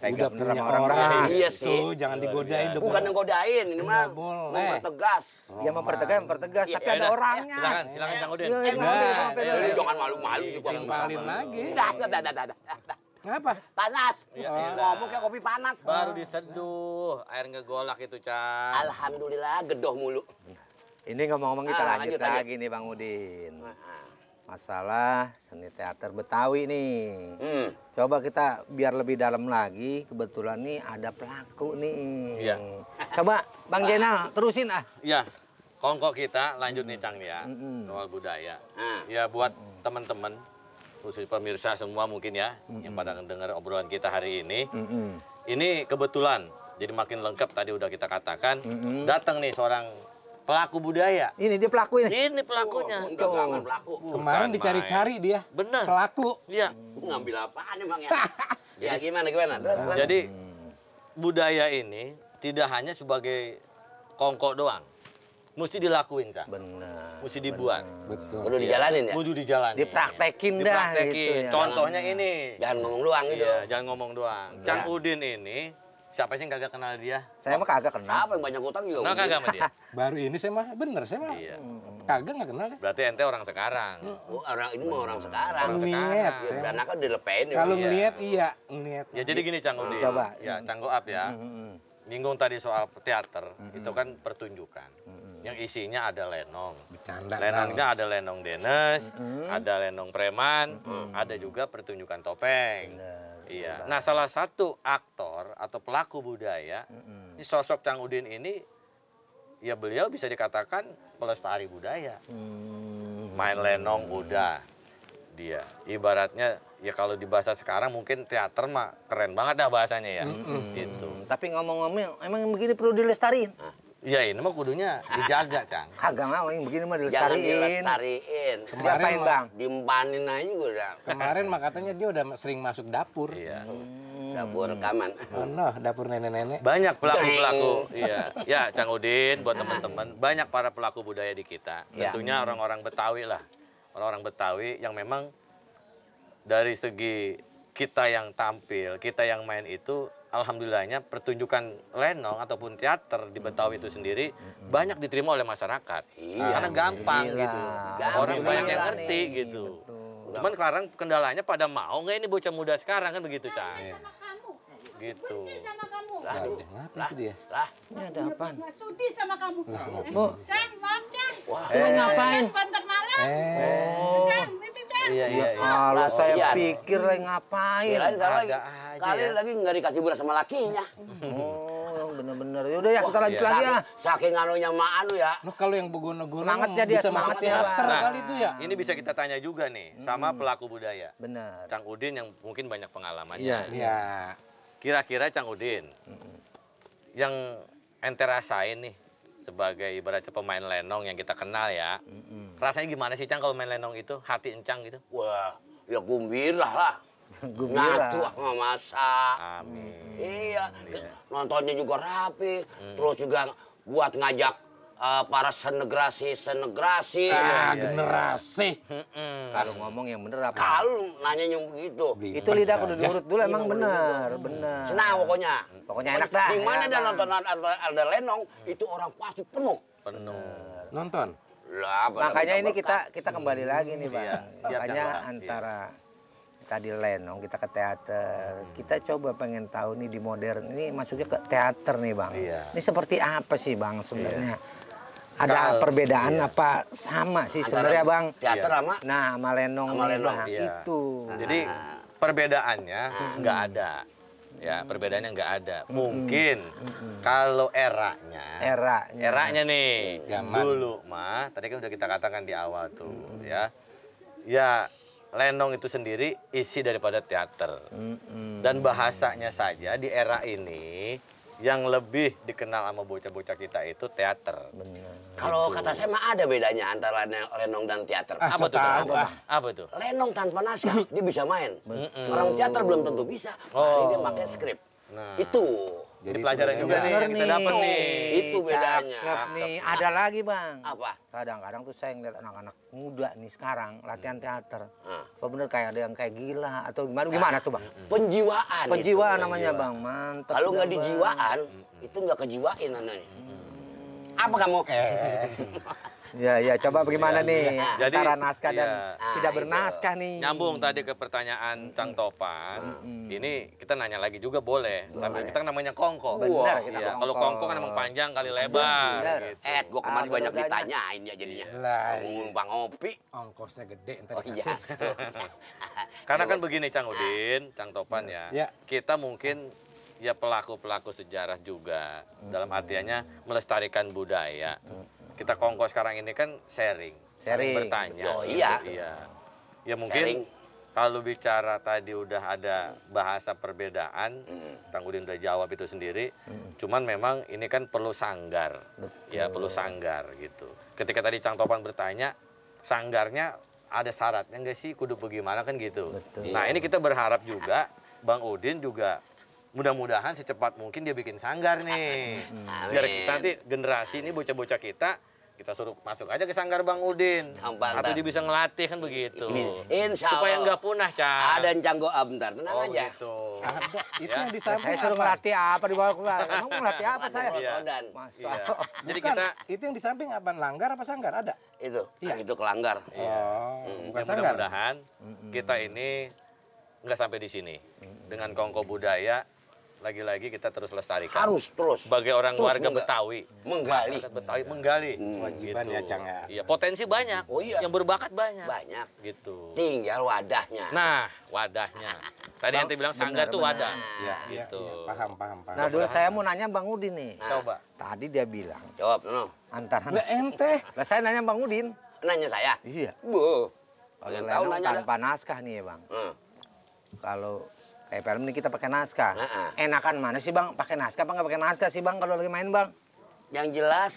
Enggak udah punya orang, orang. Nah, iya gitu, sih. Tuh, jangan digodain dong. Bukan digodain. ini mah mempertegas. Oh, ya mempertegas, mempertegas, iya, tapi ada iya. orangnya. Silakan, silakan Kang Udin. Iya, eh, jangan malu-malu juga. Timpalin lagi. Dah, dah, dah, dah. Kenapa? Panas. Oh. Ya, Ngomong kayak kopi panas. Baru diseduh, air ngegolak itu, Cang. Alhamdulillah, gedoh mulu. Ini ngomong-ngomong kita ah, lanjut, lagi nih, Bang Udin. Ah, ah masalah seni teater Betawi nih. Hmm. Coba kita biar lebih dalam lagi. Kebetulan nih ada pelaku nih. Iya. Coba Bang Jenal terusin ah. Iya. Kongko kita lanjut nih Cang ya. Mm -hmm. Soal budaya. Ah. Ya buat -hmm. teman-teman khusus pemirsa semua mungkin ya -hmm. yang pada dengar obrolan kita hari ini. -hmm. Ini kebetulan jadi makin lengkap tadi udah kita katakan. -hmm. Datang nih seorang Pelaku budaya. Ini dia pelaku ini. Ini pelakunya. Oh, Kangen pelaku. Kemarin dicari-cari dia. Benar. Pelaku. Iya. Hmm, ngambil apaan emang ya? ya gimana gimana? Terus, hmm. Jadi budaya ini tidak hanya sebagai kongkok doang. Mesti dilakuin kan? Benar. Mesti dibuat. Betul. Kudu iya. dijalanin ya? Kudu dijalanin. Dipraktekin dah. Dipraktekin. Gitu ya. Contohnya jangan, ini. Jangan ngomong doang iya, gitu. Iya, jangan ngomong doang. Nah. Cang Udin ini Siapa sih yang kagak kenal dia? Saya mah kagak kenal. Apa yang banyak utang juga? Kenal kagak sama dia? Baru ini saya mah bener, saya mah iya. kagak nggak kenal. Berarti ente orang sekarang. Oh, orang ini mah orang sekarang. Orang niat. Ya, dan akan dilepain. Ya, Kalau ya. niat iya, niat. Ya jadi gini canggung hmm. Coba. Ya canggung up ya. Hmm. tadi soal teater, hmm. itu kan pertunjukan. Hmm. Yang isinya ada lenong. Bercanda. Lenongnya ada lenong Dennis, hmm. ada lenong preman, hmm. ada juga pertunjukan topeng. Bener. Iya. Nah, salah satu aktor atau pelaku budaya, mm-hmm. ini sosok Cang Udin ini, ya beliau bisa dikatakan pelestari budaya. Mm-hmm. Main lenong udah dia. Ibaratnya ya kalau di bahasa sekarang mungkin teater mah keren banget dah bahasanya ya. Mm-hmm. Itu. Tapi ngomong-ngomong, emang begini perlu dilestarin? Nah Iya, ini mah kudunya dijaga, Kang. Kagak mau yang begini mah dilestariin. Jangan dilestariin. Kemarin Diapain, Bang? Dimpanin aja gue udah. Kemarin mah katanya dia udah sering masuk dapur. Iya. Hmm. Dapur rekaman. Oh, no, dapur nenek-nenek. Banyak pelaku-pelaku. Iya. Ya, cang Udin buat teman-teman, banyak para pelaku budaya di kita. Ya. Tentunya orang-orang Betawi lah. Orang-orang Betawi yang memang dari segi kita yang tampil, kita yang main itu alhamdulillahnya pertunjukan lenong ataupun teater di Betawi itu sendiri banyak diterima oleh masyarakat. Iya. Karena gampang gitu. Gampang. Orang banyak yang ngerti nih. gitu. Iya, betul. Cuman sekarang kendalanya pada mau nggak ini bocah muda sekarang kan begitu, Cang. Iya. Gitu. Benci sama kamu. Lah, Aduh, kenapa dia? Lah, ini ada apa? Nggak sudi sama kamu. Nah, eh, Bu. Chan, maaf Chan. Wah, eh. ngapain? Bantar malam. Eh. eh Chan, misi Chan. Iya, iya, iya. Alah, oh, saya iya. pikir lagi ngapain. Kirain kali, ada aja kali ya. lagi nggak dikasih beras sama lakinya. Oh, bener-bener. Yaudah ya, Wah, kita lanjut iya. lagi ya. Saking anunya sama anu ya. Loh, kalau yang begono-gono ya dia, bisa masuk ya. nah, kali itu ya. Ini bisa kita tanya juga nih, sama hmm. pelaku budaya. Benar. Kang Udin yang mungkin banyak pengalamannya. Iya. Iya. Kira-kira Cang Udin, hmm. yang ente rasain nih sebagai ibaratnya pemain lenong yang kita kenal ya. Mm -hmm. Rasanya gimana sih Cang kalau main lenong itu? Hati encang gitu? Wah, ya gembira lah. gembira. Ngatu sama masak. Amin. Iya, Amin. Iya. nontonnya juga rapi. Mm. Terus juga buat ngajak uh, para senegrasi senegrasi ah ya, generasi ya. kalau ngomong yang bener apa kalau nanya yang begitu itu lidah udah urut dulu emang bener bener senang pokoknya pokoknya enak dah di mana ada nonton ada lenong itu orang pasti penuh penuh nonton lah makanya ini kita kita kembali lagi nih hmm, bang, makanya antara tadi lenong kita ke teater hmm. kita coba pengen tahu nih di modern ini maksudnya ke teater nih bang iya. ini seperti apa sih bang sebenarnya ada Kal, perbedaan iya. apa sama sih sebenarnya bang teater sama iya. nah malenong nah, iya. itu nah. jadi perbedaannya nggak ada ya perbedaannya nggak ada mungkin hmm. kalau eranya era eranya nih Zaman. dulu mah tadi kan udah kita katakan di awal tuh hmm. ya ya lenong itu sendiri isi daripada teater -hmm. dan bahasanya saja di era ini yang lebih dikenal sama bocah-bocah kita itu teater. Kalau gitu. kata saya mah ada bedanya antara lenong dan teater. Ah, apa tuh? Apa? apa tuh? Lenong tanpa naskah dia bisa main. Mm Orang teater belum tentu bisa. Oh. Nah, ini dia oh. pakai skrip. Nah. Itu jadi pelajaran juga nih yang kita dapat nih. Itu bedanya. Cakep nih. Ada lagi bang. Apa? Kadang-kadang tuh saya ngeliat anak-anak muda nih sekarang latihan hmm. teater. Hmm. Apa bener kayak ada yang kayak gila atau gimana? Gimana tuh bang? Hmm. Penjiwaan. Penjiwaan itu, namanya bang. Mantap. Kalau nggak dijiwaan, itu nggak kejiwain Hmm. Apa kamu? Ya, ya, coba bagaimana iya, nih iya. Jadi, antara naskah ya. dan iya. tidak nah, bernaskah nih? Nyambung tadi ke pertanyaan cang Topan. Hmm. Ini kita nanya lagi juga boleh. boleh. Tapi kita namanya kongko. Benar, kita ya. Kalau kongko kan emang panjang kali lebar. Gitu. Eh, gua kemarin ah, banyak ditanyain ya jadinya. Lah, Bang Opi. Ongkosnya gede entar oh, iya. Karena kan begini Cang Udin, Cang Topan ya. ya. Kita mungkin ya pelaku-pelaku sejarah juga. Hmm. Dalam artiannya melestarikan budaya. Hmm kita kongko sekarang ini kan sharing, sharing, bertanya. Oh iya. Iya. Ya mungkin sharing. kalau bicara tadi udah ada bahasa perbedaan, mm. Kang Udin udah jawab itu sendiri. Mm. Cuman memang ini kan perlu sanggar. Betul. Ya, perlu sanggar gitu. Ketika tadi Cang Topan bertanya, sanggarnya ada syaratnya enggak sih kudu bagaimana kan gitu. Betul. Nah, ini kita berharap juga Bang Udin juga mudah-mudahan secepat mungkin dia bikin sanggar nih. Amin. Biar kita nanti generasi ini bocah-bocah kita kita suruh masuk aja ke sanggar Bang Udin. Atau dia bisa ngelatih kan begitu. Insya Allah. Supaya nggak punah, Cang. Ada encang gua ah, bentar, tenang oh, aja. Gitu. Itu ya. yang disamping Saya suruh ngelatih apa di bawah keluar. Emang ngelatih apa saya? Iya. iya. Oh, Jadi kita itu yang di samping apa langgar apa sanggar ada? Itu. Iya. itu kelanggar. Iya. Oh, bukan ya, sanggar. Mudah-mudahan kita ini nggak sampai di sini. Dengan kongko budaya lagi-lagi kita terus lestarikan. Harus terus. Sebagai orang terus warga mengga Betawi, menggali. Betawi menggali. Hmm, Wajiban ya, gitu. ya, Cang ya. Iya. potensi banyak. Oh iya. Yang berbakat banyak. Banyak. Gitu. Tinggal wadahnya. Nah, wadahnya. Tadi yang bilang Sangga tuh wadah. Iya, iya gitu. Ya, ya, paham, paham, paham. Nah, dulu paham. saya mau nanya Bang Udin nih. Nah. Coba. Tadi dia bilang. Jawab, no. Antara. Lah ente. Lah saya nanya Bang Udin. Nanya saya? Iya. Bu. Kalau tahu nanya tanpa naskah nih ya, Bang. Hmm. Kalau Kayak film ini kita pakai naskah. Uh Enakan mana sih bang? Pakai naskah apa nggak pakai naskah sih bang kalau lagi main bang? Yang jelas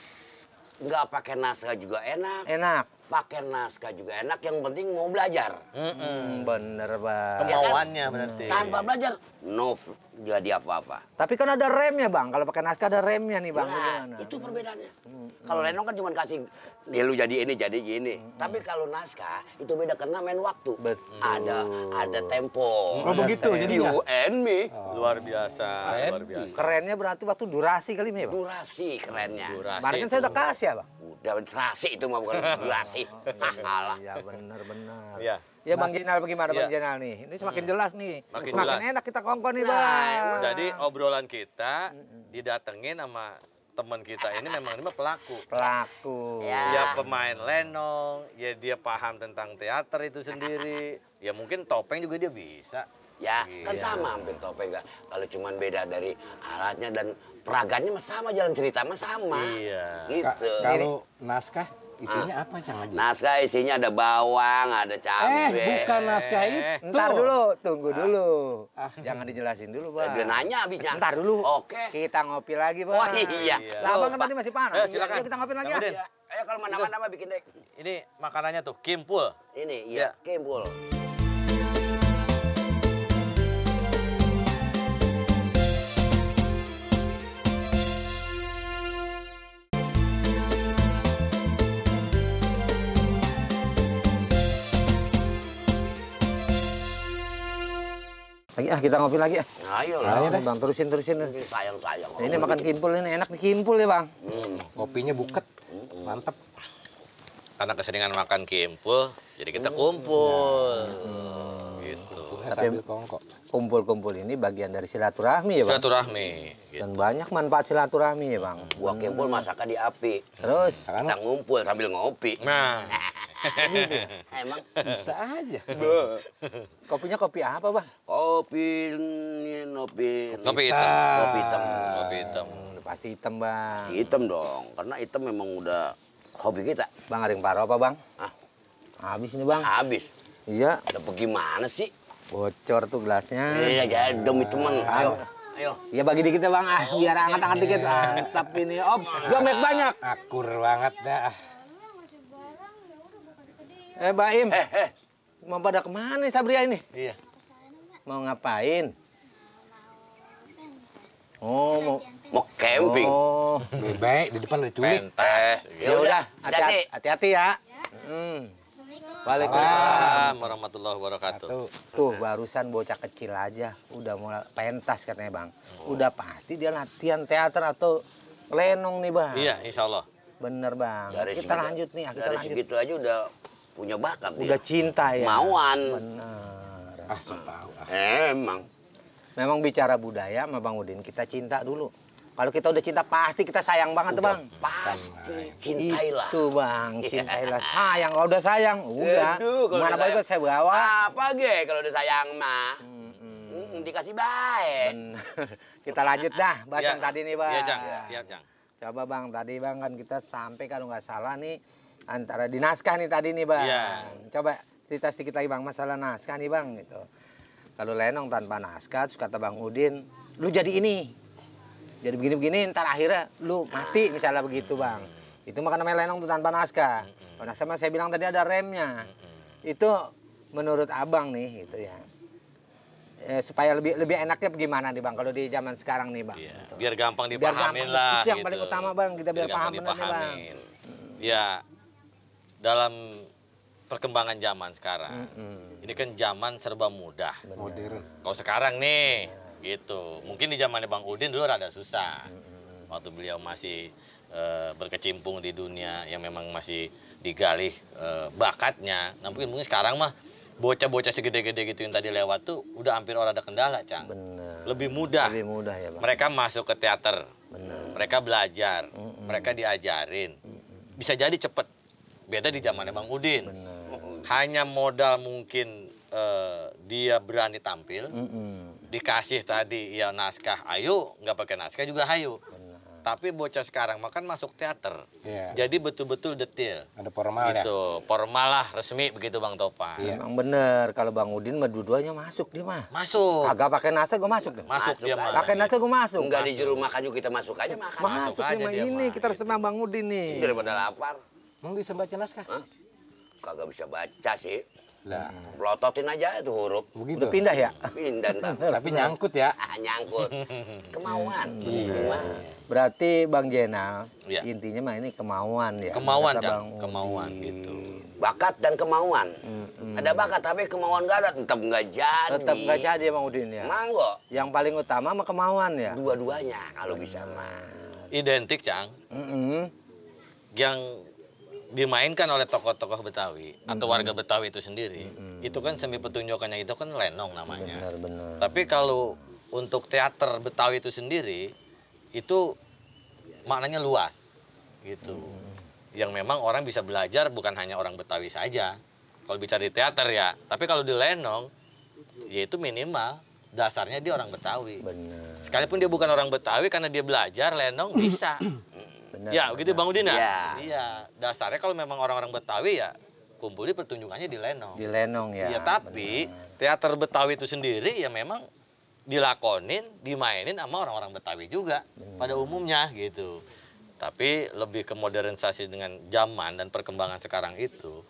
nggak pakai naskah juga enak. Enak. Pakai naskah juga enak. Yang penting mau belajar. Mm -mm, bener bang. Kemauannya ya kan? berarti. Tanpa belajar, no jadi apa-apa. Tapi kan ada remnya bang, kalau pakai naskah ada remnya nih bang. Nah, itu hmm. perbedaannya. Hmm, hmm. Kalau Lenong kan cuma kasih, dia lu jadi ini, jadi gini. Hmm, hmm. Tapi kalau naskah itu beda karena main waktu. Betul. Ada ada tempo. Oh begitu, jadi you and me. Oh. Luar biasa, Keren. luar biasa. Kerennya berarti waktu durasi kali ini ya, bang? Durasi kerennya. Durasi. Kemarin kan saya udah kasih ya bang? Udah durasi itu mah bukan durasi. kalah. Oh, iya benar-benar. Iya. iya, iya. Ya Bang Jenal bagaimana Bang ya. Jenal nih? Ini semakin hmm. jelas nih. Makin semakin enak kita kongkon nih, nah, Bang. jadi obrolan kita didatengin sama teman kita ini memang ini pelaku. Pelaku. Ya. ya. pemain lenong, ya dia paham tentang teater itu sendiri. Ya mungkin topeng juga dia bisa. Ya, kan iya. sama hampir topeng gak. Kalau cuman beda dari alatnya dan peragannya sama jalan cerita sama. Iya. Gitu. Kalau naskah Isinya apa Cang Haji? Naskah isinya ada bawang, ada cabai. Eh, bukan naskah itu. Ntar dulu, tunggu ah. dulu. Ah. Jangan dijelasin dulu, Pak. Eh, dia nanya abisnya. Ntar dulu. Oke. Kita ngopi lagi, Pak. Oh iya. Lah, Bang nanti masih panas. Ayo, eh, silakan. Ayo kita ngopi lagi Kamu ah. ya. Ayo kalau mana-mana bikin deh. Ini makanannya tuh, kimpul. Ini, iya, ya. kimpul. lagi ah kita ngopi lagi ah. Ayo nah, iya nah, lah. Ayo Bang terusin terusin. Sayang sayang. Ini makan kimpul ini enak nih kimpul ya bang. Hmm. Kopinya buket, hmm. mantep. Karena keseringan makan kimpul, jadi kita kumpul. Hmm. Gitu. Tapi kumpul-kumpul ini bagian dari silaturahmi ya bang. Silaturahmi. Gitu. Dan banyak manfaat silaturahmi ya bang. Buah kimpul hmm. masakan di api. Terus. Kita ngumpul sambil ngopi. Nah. nah. Emang bisa aja. Kopinya kopi apa, Bang? Kopi kopi kopi hitam. Kopi hitam. Kopi hitam. Pasti hitam, Bang. Pasti hitam dong, karena hitam memang udah hobi kita. Bang ada yang parah apa, Bang? Ah. Habis nih, Bang. Habis. Iya. Ada bagaimana sih? Bocor tuh gelasnya. Iya, jadi demi teman. Ayo. Ayo. Ya bagi dikit ya bang, ah biar angkat-angkat iya. dikit. Ah, Tapi ini, Om. gomek banyak. Akur banget dah. Eh, Baim. Eh, eh. Mau pada kemana nih Sabria ini? Iya. Mau ngapain? Oh, mau mau camping. Oh. Baik, di depan ada culik. Ya udah, hati-hati ya. Hmm. Waalaikumsalam warahmatullahi wabarakatuh. Tuh, barusan bocah kecil aja udah mulai pentas katanya, Bang. Oh. Udah pasti dia latihan teater atau lenong nih, Bang. Iya, insya Allah. Bener, Bang. Dari kita segitu, lanjut nih, ah, kita dari lanjut. segitu aja udah punya bakat udah dia. cinta ya mauan benar ah so tahu ah. emang memang bicara budaya sama bang Udin kita cinta dulu kalau kita udah cinta pasti kita sayang banget udah, tuh bang. Pasti cintailah. Itu bang, iya. cintailah. Sayang kalau udah sayang, udah. Mana udah saya bawa. Apa ge kalau udah sayang mah? Hmm, hmm. dikasih baik. kita lanjut dah bahasan ya. tadi nih iya, bang. ya, Jang. Siap, Jang. Coba bang, tadi bang kan kita sampai kalau nggak salah nih antara di naskah nih tadi nih bang. Ya. Coba cerita sedikit lagi bang masalah naskah nih bang gitu. Kalau Lenong tanpa naskah, terus kata Bang Udin, lu jadi ini, jadi begini-begini, ntar akhirnya lu mati misalnya begitu bang. Itu makanya namanya Lenong tuh tanpa naskah. Karena sama saya bilang tadi ada remnya. Itu menurut abang nih gitu ya. Eh, supaya lebih lebih enaknya gimana nih bang kalau di zaman sekarang nih bang iya. gitu. biar gampang dipahamin biar gampang, lah itu yang gitu. paling utama bang kita biar, biar paham benar nih bang ya dalam perkembangan zaman sekarang. Mm-hmm. Ini kan zaman serba mudah. Modern. Kalau sekarang nih, gitu. Mungkin di zamannya Bang Udin dulu rada susah. Mm-hmm. Waktu beliau masih e, berkecimpung di dunia yang memang masih digali e, eh, bakatnya. Nah mungkin mungkin sekarang mah bocah-bocah segede-gede gitu yang tadi lewat tuh udah hampir orang ada kendala, Cang. Bener. Lebih mudah. Lebih mudah ya, Bang. Mereka masuk ke teater. Bener. Mereka belajar. Mm-hmm. Mereka diajarin. Mm-hmm. Bisa jadi cepet Beda di zamannya Bang Udin. Bener. Hanya modal mungkin uh, dia berani tampil. Mm -mm. Dikasih tadi ya naskah ayo, nggak pakai naskah juga ayo. Bener. Tapi bocah sekarang makan masuk teater. Yeah. Jadi betul-betul detail Ada formal ya? gitu. ya. formal lah resmi begitu Bang Topan. Yeah. Emang bener kalau Bang Udin mah dua-duanya masuk dia mah. Masuk. Agak pakai naskah gue masuk. Masuk, masuk dia mah. Pakai naskah gue masuk. Enggak di juru makan juga kita masuk aja makan. Masuk, masuk aja dia ini mah. kita harus senang Bang Udin nih. Daripada lapar. Emang bisa baca naskah? Hah? Kagak bisa baca sih. Lah, pelototin aja itu huruf. Begitu. Udah pindah ya? Pindah entar. Tapi nyangkut ya. Ah, nyangkut. Kemauan. Hmm. Iya. iya. Berarti Bang Jenal, ya. intinya mah ini kemauan ya. Kemauan Kata Bang kemauan gitu. Hmm. Bakat dan kemauan. hmm. Ada bakat tapi kemauan gak ada tetap nggak jadi. Tetap nggak jadi Bang Udin ya. Manggo. Yang paling utama mah kemauan ya. Dua-duanya kalau bisa mah. Hmm. Identik, Cang. Mm -mm. Yang dimainkan oleh tokoh-tokoh Betawi mm -hmm. atau mm-hmm. warga Betawi itu sendiri, mm -hmm. itu kan semi petunjukannya itu kan lenong namanya. Benar, benar. Tapi kalau untuk teater Betawi itu sendiri, itu maknanya luas, gitu. Mm. Yang memang orang bisa belajar bukan hanya orang Betawi saja. Kalau bicara di teater ya, tapi kalau di lenong, yaitu minimal dasarnya dia orang Betawi. Benar. Sekalipun dia bukan orang Betawi karena dia belajar lenong bisa. Benar. ya, begitu Bang Udin ya? Iya. Ya. Dasarnya kalau memang orang-orang Betawi ya kumpulnya pertunjukannya di Lenong. Di Lenong ya. Iya, tapi benar. teater Betawi itu sendiri ya memang dilakonin, dimainin sama orang-orang Betawi juga benar. pada umumnya gitu. Tapi lebih ke modernisasi dengan zaman dan perkembangan sekarang itu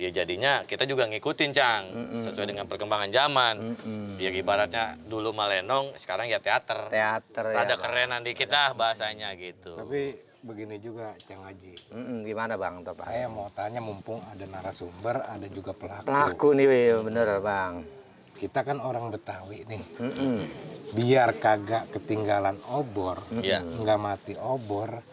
ya jadinya kita juga ngikutin cang mm -mm. sesuai dengan perkembangan zaman mm -mm. ya ibaratnya dulu malenong sekarang ya teater teater ada ya, kerenan di kita bahasanya gitu tapi begini juga cang aji. mm -mm, gimana bang Topan? saya mau tanya mumpung ada narasumber ada juga pelaku pelaku nih bener bang kita kan orang Betawi nih mm -mm. biar kagak ketinggalan obor mm -mm. nggak mati obor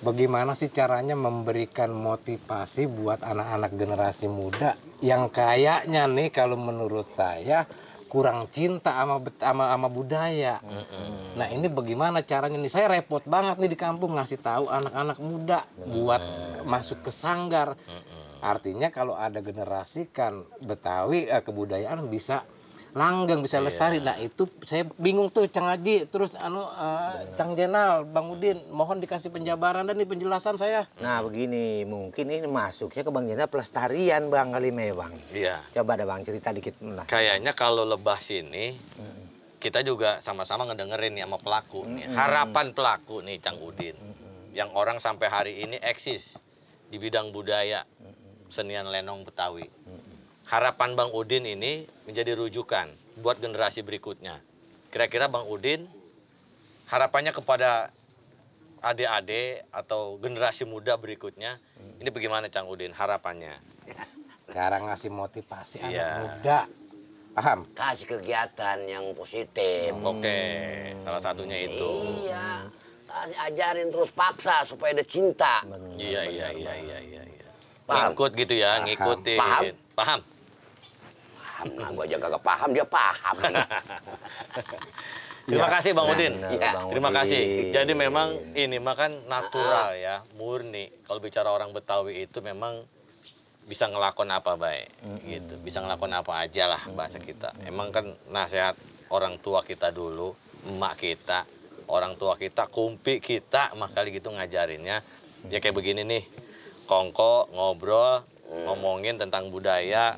bagaimana sih caranya memberikan motivasi buat anak-anak generasi muda yang kayaknya nih kalau menurut saya kurang cinta sama sama, sama budaya. Mm -mm. Nah ini bagaimana caranya nih? Saya repot banget nih di kampung ngasih tahu anak-anak muda mm buat masuk ke sanggar. Mm -mm. Artinya kalau ada generasi kan Betawi eh, kebudayaan bisa langgeng bisa iya. lestari. Nah itu saya bingung tuh Cang Haji, terus anu uh, Cang Jenal, Bang Udin, mohon dikasih penjabaran dan nih penjelasan saya. Nah begini, mungkin ini masuknya ke Bang Jenal pelestarian Bang kali Bang. Iya. Coba ada Bang cerita dikit. Nah. Kayaknya kalau lebah sini, hmm. kita juga sama-sama ngedengerin nih sama pelaku hmm. nih. Harapan pelaku nih Cang Udin. Hmm. Yang orang sampai hari ini eksis di bidang budaya, senian lenong Betawi. Hmm harapan Bang Udin ini menjadi rujukan buat generasi berikutnya. Kira-kira Bang Udin harapannya kepada adik-adik atau generasi muda berikutnya, hmm. ini bagaimana Cang Udin harapannya? Sekarang ngasih motivasi anak ya. muda. Paham? Kasih kegiatan yang positif. Hmm. Oke, salah satunya itu. Iya. Kasih ajarin terus paksa supaya dia cinta. iya, iya, iya, iya, iya, iya. Ngikut gitu ya, Paham. Paham? Paham? paham lah. Gue aja gak paham, dia paham. Terima ya, kasih Bang Udin. ya. Bang Terima Udin. kasih. Jadi memang ini makan natural ah. ya, murni. Kalau bicara orang Betawi itu memang bisa ngelakon apa baik mm -hmm. gitu. Bisa ngelakon apa aja lah bahasa kita. Emang kan nasihat orang tua kita dulu, emak kita, orang tua kita, kumpi kita, mah kali gitu ngajarinnya. Ya kayak begini nih. Kongko ngobrol, mm. ngomongin tentang budaya,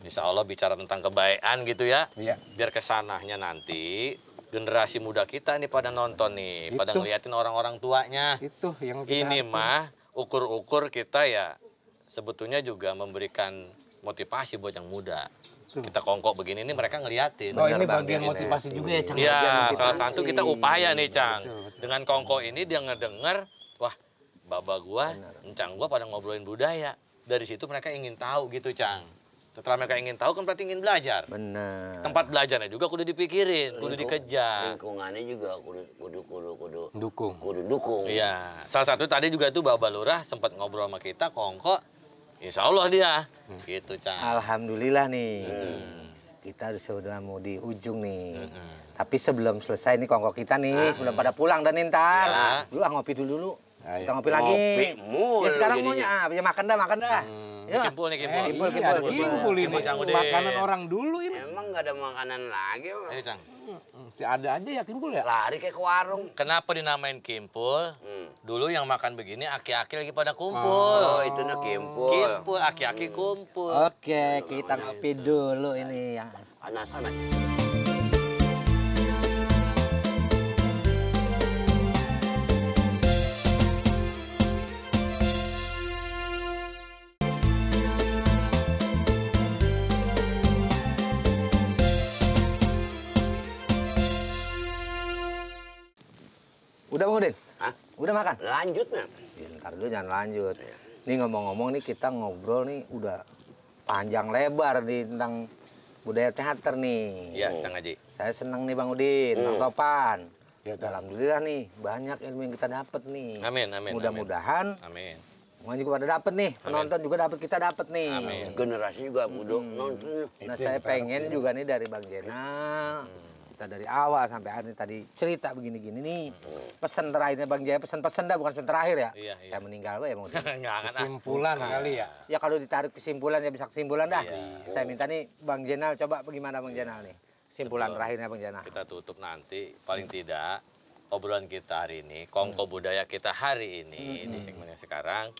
Insya Allah bicara tentang kebaikan gitu ya. Iya. Biar kesanahnya nanti generasi muda kita nih pada nonton nih, itu. pada ngeliatin orang-orang tuanya. Itu yang kita ini hati. mah ukur-ukur kita ya sebetulnya juga memberikan motivasi buat yang muda. Tuh. Kita kongkok begini nih mereka ngeliatin. Oh ini bagian motivasi juga ya iya, Cang. Iya, salah satu kita upaya nih Cang. Betul, betul. Dengan kongkok ini dia ngedenger, wah baba gua, Bener. encang gua pada ngobrolin budaya. Dari situ mereka ingin tahu gitu Cang setelah mereka ingin tahu kan berarti ingin belajar. Benar. Tempat belajarnya juga kudu dipikirin, kudu dikejar. Lingkungannya juga kudu kudu kudu kudu dukung. Kudu dukung. Iya. Salah satu tadi juga tuh Bapak Lurah sempat ngobrol sama kita kongko. Insya Allah dia. Hmm. Gitu, Cang. Alhamdulillah nih. Hmm. Kita sudah mau di ujung nih. Hmm. Tapi sebelum selesai nih kongko kita nih, hmm. sebelum pada pulang dan ntar. Ya. Lu ah, ngopi dulu dulu. Ayo. Kita ngopi, ngopi lagi. Ngopi mulu. Ya sekarang mau ya, ah, makan dah, makan dah. Hmm. Ya. Kimpul nih kimpul. Eh, kimpul, kimpul, kimpul, kimpul, ini. Kimpul, makanan orang dulu ini. Emang nggak ada makanan lagi, Bang? kimpul, eh, Cang. Hmm, si ada aja ya kimpul ya? Lari kayak ke warung. Kenapa dinamain kimpul? Hmm. Dulu yang makan begini aki-aki lagi pada oh. kumpul. Oh, itu nih kimpul. Kimpul, aki-aki hmm. kumpul. Oke, kita ngopi dulu ini ya. Panas, panas. Udah makan? Lanjut, nah. Ya, ntar dulu jangan lanjut. Ya. Nih ngomong-ngomong nih kita ngobrol nih udah panjang lebar di tentang budaya teater nih. Iya, Kang Haji. Saya senang nih Bang Udin, hmm. Bang Topan. Ya, Alhamdulillah nih, banyak ilmu yang kita dapat nih. Amin, amin. Mudah-mudahan. Amin. Mau juga pada dapat nih, penonton amin. juga dapat, kita dapat nih. Amin. Generasi juga muda hmm. nonton. Nah, saya pengen juga nih dari Bang Jena. Hmm kita dari awal sampai akhir tadi cerita begini-gini nih hmm. pesan terakhirnya Bang Jaya pesan-pesan dah bukan pesan terakhir ya iya, iya. ya meninggal gue ya mau kesimpulan kali ya ya kalau ditarik kesimpulan ya bisa kesimpulan dah iya. saya minta nih Bang Jenal coba bagaimana Bang iya. Jenal nih kesimpulan Sebelum terakhirnya Bang Jenal kita tutup nanti paling tidak obrolan kita hari ini kongko hmm. budaya kita hari ini hmm. di segmen yang sekarang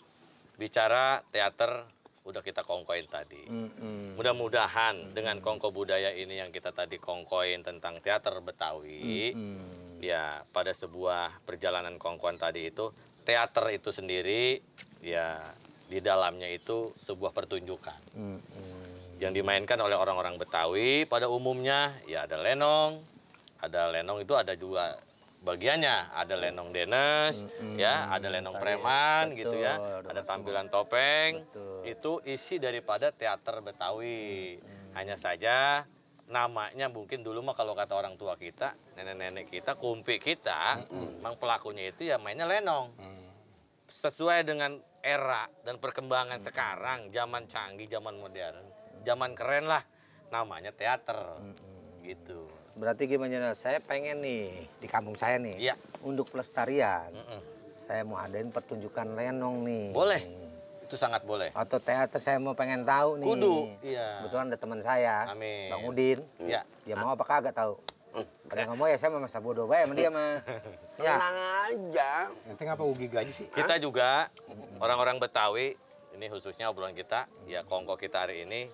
bicara teater udah kita kongkoin tadi. Mm-hmm. Mudah-mudahan mm-hmm. dengan kongko budaya ini yang kita tadi kongkoin tentang teater Betawi, mm-hmm. ya pada sebuah perjalanan kongkoan tadi itu teater itu sendiri ya di dalamnya itu sebuah pertunjukan mm-hmm. yang dimainkan oleh orang-orang Betawi pada umumnya ya ada lenong, ada lenong itu ada juga bagiannya ada hmm. lenong denes hmm, ya hmm. ada lenong tari, preman betul, gitu ya ada tampilan semua. topeng betul. itu isi daripada teater Betawi hmm, hmm. hanya saja namanya mungkin dulu mah kalau kata orang tua kita nenek-nenek kita kumpi kita mm mang pelakunya itu ya mainnya lenong mm. sesuai dengan era dan perkembangan mm. sekarang zaman canggih zaman modern zaman keren lah namanya teater mm -hmm. gitu Berarti gimana? Saya pengen nih di kampung saya nih. Iya. Untuk pelestarian. Mm -mm. Saya mau adain pertunjukan lenong nih. Boleh. Itu sangat boleh. Atau teater saya mau pengen tahu nih. Kudu. Iya. Kebetulan ada teman saya. Amin. Bang Udin. Iya. Dia mau ah. apa kagak tahu. Kalau nggak mau ya saya masa bodoh bae sama dia mah. Ya. aja. Nanti ngapa ugi gaji sih? Kita juga orang-orang Betawi ini khususnya obrolan kita ya kongko kita hari ini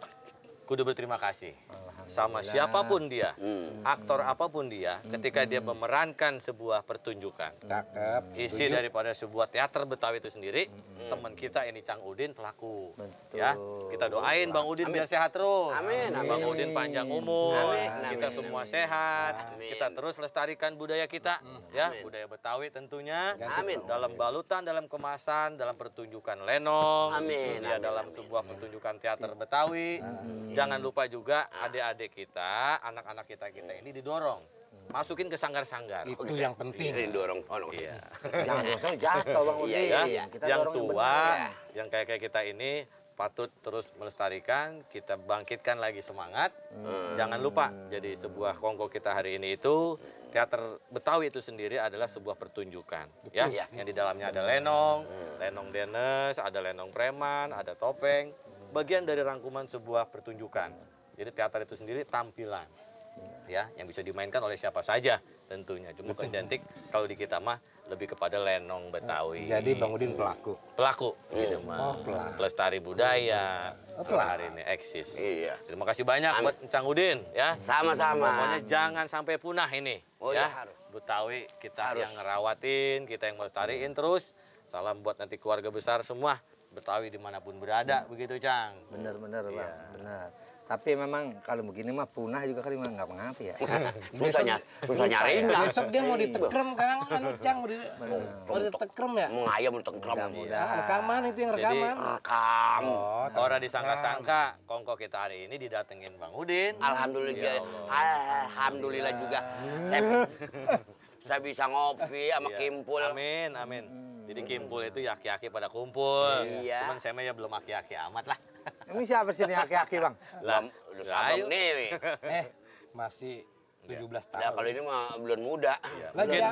kudu berterima kasih. Ah sama siapapun dia, hmm. aktor hmm. apapun dia, hmm. ketika dia memerankan sebuah pertunjukan, Cakep. isi Setuju. daripada sebuah teater Betawi itu sendiri, hmm. teman kita ini Cang Udin pelaku, Betul. ya kita doain Bang Udin biar sehat terus, Amin. Amin. Bang Udin panjang umur, Amin. Amin. kita semua Amin. sehat, Amin. kita terus lestarikan budaya kita, Amin. Hmm. ya Amin. budaya Betawi tentunya, Amin. dalam balutan, dalam kemasan, dalam pertunjukan lenong, Amin. ya Amin. dalam sebuah pertunjukan teater Betawi, Amin. Hmm. jangan lupa juga ah. adik-adik adik-adik kita, anak-anak kita kita ini didorong, hmm. masukin ke sanggar-sanggar. Itu okay. yang penting. Ini iya, dorong. Oh, no. iya. Jangan bosan jatuh bang Udi. Iya, iya. Ya. Kita yang tua, yang, yang iya. kayak kayak kita ini patut terus melestarikan, kita bangkitkan lagi semangat. Hmm. Jangan lupa, jadi sebuah kongko kita hari ini itu teater Betawi itu sendiri adalah sebuah pertunjukan, ya, ya. yang di dalamnya ada lenong, hmm. lenong denes, ada lenong preman, ada topeng, hmm. bagian dari rangkuman sebuah pertunjukan. Jadi teater itu sendiri tampilan ya yang bisa dimainkan oleh siapa saja tentunya. Cuma kan identik kalau di kita mah lebih kepada lenong Betawi. Jadi Bang Udin pelaku. Pelaku hmm. gitu iya. mah. Oh, pelaku. Pelestari budaya. Oh, pelestari ini eksis. Iya. Terima kasih banyak Amin. buat Cang Udin ya. Sama-sama. Pokoknya jangan sampai punah ini. Oh, ya. Iya, harus. Betawi kita harus. yang ngerawatin, kita yang melestariin hmm. terus. Salam buat nanti keluarga besar semua Betawi dimanapun berada hmm. begitu Cang. Benar-benar Bang, iya. benar. Tapi memang kalau begini mah punah juga kali mah nggak mengapa ya. Susahnya, susah nyariin, ya. Besok dia mau iya. ditekrem Kang, anu Cang mau, di, mau ditekrem ya? Mau hmm, ayam mau ditekrem. Ah, rekaman itu yang rekaman. Jadi, ah, rekam. Oh, orang disangka-sangka kongko kita hari ini didatengin Bang Udin. Iya, Alhamdulillah. Ya Alhamdulillah iya. juga. Saya, bisa ngopi sama Kimpul. Amin, amin. Hmm. Jadi Kimpul itu yaki-yaki pada kumpul. Iya. Cuman saya mah ya belum yaki yaki amat lah. Ini siapa sih nih aki-aki bang? Lah, lu sabang nih. Eh, masih 17 belas tahun. Ya kalau ini mah belum muda. Ya, lah, ya,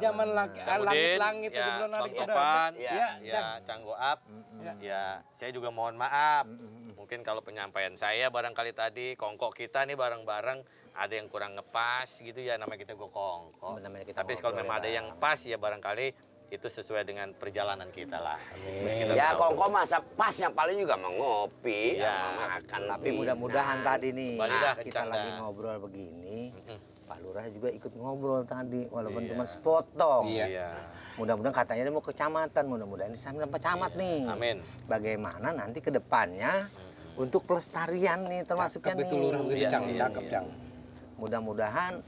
zaman langit-langit ya, itu belum ada kita. Iya, iya. Ya, ya, ya, Canggo Up. ya. ya, saya juga mohon maaf. Mungkin kalau penyampaian saya barangkali tadi kongkok kita nih bareng-bareng ada yang kurang ngepas gitu ya namanya kita gue kongkok. Namanya kita Tapi kalau memang ya, ada yang pas ya barangkali itu sesuai dengan perjalanan kita lah. Kita ya, kongko masa pas yang paling juga mengopi, ngopi, ya, makan. Tapi mudah-mudahan tadi nih kita lagi ngobrol begini, Pak Lurah juga ikut ngobrol tadi, walaupun iya. cuma sepotong. Iya. iya. Mudah-mudahan katanya dia mau kecamatan, mudah-mudahan ini sambil dapat camat iya. nih. Amin. Bagaimana nanti ke depannya untuk pelestarian nih termasuknya cakep nih. Lurah, iya, iya, cakep, cakep. Mudah-mudahan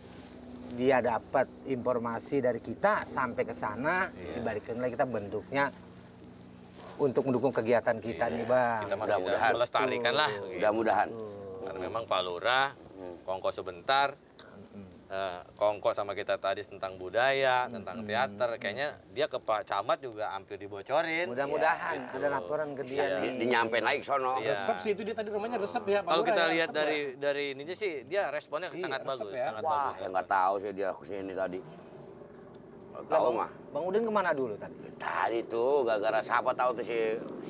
dia dapat informasi dari kita sampai ke sana yeah. dibalikin lagi kita bentuknya untuk mendukung kegiatan kita yeah. nih bang. Kita mudah-mudahan melestarikan lah. Mudah-mudahan. Karena memang Pak Lurah hmm. kongko sebentar Eh, Kongko sama kita tadi tentang budaya, hmm. tentang hmm, teater, hmm. kayaknya dia ke Pak Camat juga hampir dibocorin. Mudah-mudahan ya, ada gitu. laporan ke iya. dia. Ya. Di, nyampe lagi sono. Ya. Resep sih itu dia tadi rumahnya resep ya Pak. Kalau kita ya, lihat dari ya. dari ini sih dia responnya Iyi, sangat bagus, ya. sangat Wah, bagus. Ya nggak tahu sih dia kesini tadi tahu mah. Bang Udin kemana dulu tadi? Ya, tadi tuh gara-gara siapa tahu tuh si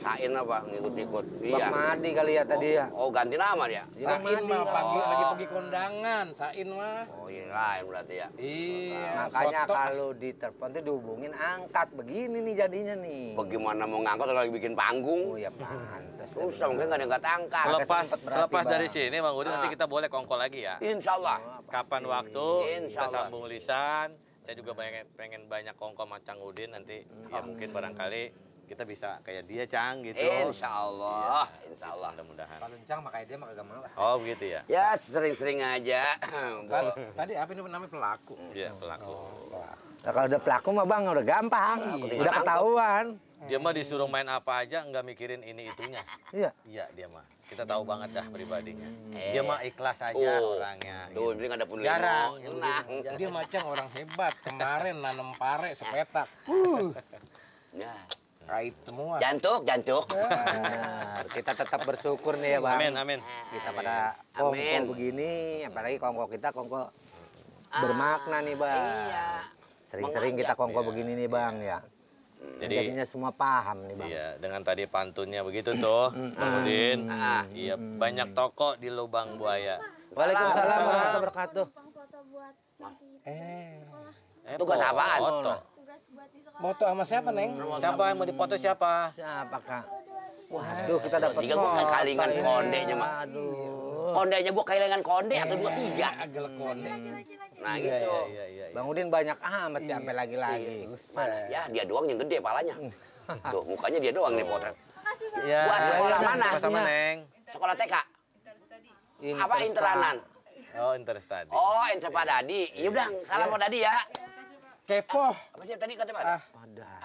Sain apa ngikut ngikut hmm. iya. Bang Madi kali ya tadi oh, ya. Oh, ganti nama dia. Sain, mah pagi oh. lagi pergi kondangan, Sain mah. Oh, yang lain berarti ya. Iya. Nah, makanya kalau ditelepon tuh dihubungin angkat begini nih jadinya nih. Bagaimana mau ngangkat kalau lagi bikin panggung? Oh iya, pantas. Susah mungkin nggak diangkat angkat. lepas selepas dari sini Bang Udin ah. nanti nah. kita boleh kongkol lagi ya. Insya Allah. Oh, Kapan waktu? Insya Allah. Kita sambung lisan saya juga pengen pengen banyak kongkong sama Cang Udin nanti ya hmm. ya mungkin barangkali kita bisa kayak dia Cang gitu. Insya Allah, ya, Insya Allah. Mudah-mudahan. Kalau Cang makanya dia makanya mau lah. Oh begitu ya? Ya sering-sering aja. Kan, tadi apa ini namanya pelaku? Iya pelaku. Oh, Nah, kalau udah pelaku mah bang udah gampang, iya. udah ketahuan. Dia mah disuruh main apa aja nggak mikirin ini itunya. Iya. Iya dia mah kita tahu banget dah pribadinya. Eh. Dia mah ikhlas aja oh. orangnya. Tuh, gitu. dia ada pun Jarang. Gitu. Nah. Dia macam orang hebat. Kemarin nanam pare sepetak. Uh. Nah. Raib nah. semua. Jantuk, jantuk. Nah, kita tetap bersyukur nih ya Bang. Amin, amin. Nah. Kita pada kongko begini, apalagi kongko kita kongko ah, bermakna nih Bang. Iya. Sering-sering kita kongko iya. begini nih Bang iya. ya. Jadi jadinya semua paham nih bang. Iya, dengan tadi pantunnya begitu tuh, kemudian ah, iya banyak toko di lubang buaya. Waalaikumsalam warahmatullahi wabarakatuh. eh. Eh, Tugas apaan? Foto. Tugas buat di sekolah. Foto sama siapa, Neng? Siapa yang mau dipoto siapa? Siapa, Kak? Waduh, kita dapat tiga Gue kalingan nya mah. Aduh. nya gue kalingan konde atau dua iya, tiga. Agak iya, konde. Nah iya, gitu. Bang Udin banyak amat ya sampai lagi-lagi. ya dia doang yang gede palanya. Hmm. Tuh mukanya dia doang nih potret. Ya, Buat sekolah mana? Sama Neng. Sekolah TK. Apa interanan? Oh, interestadi. Oh, interestadi. Iya Bang. salam sama Dadi ya. Kepo. Apa sih tadi kata Pak? Ah.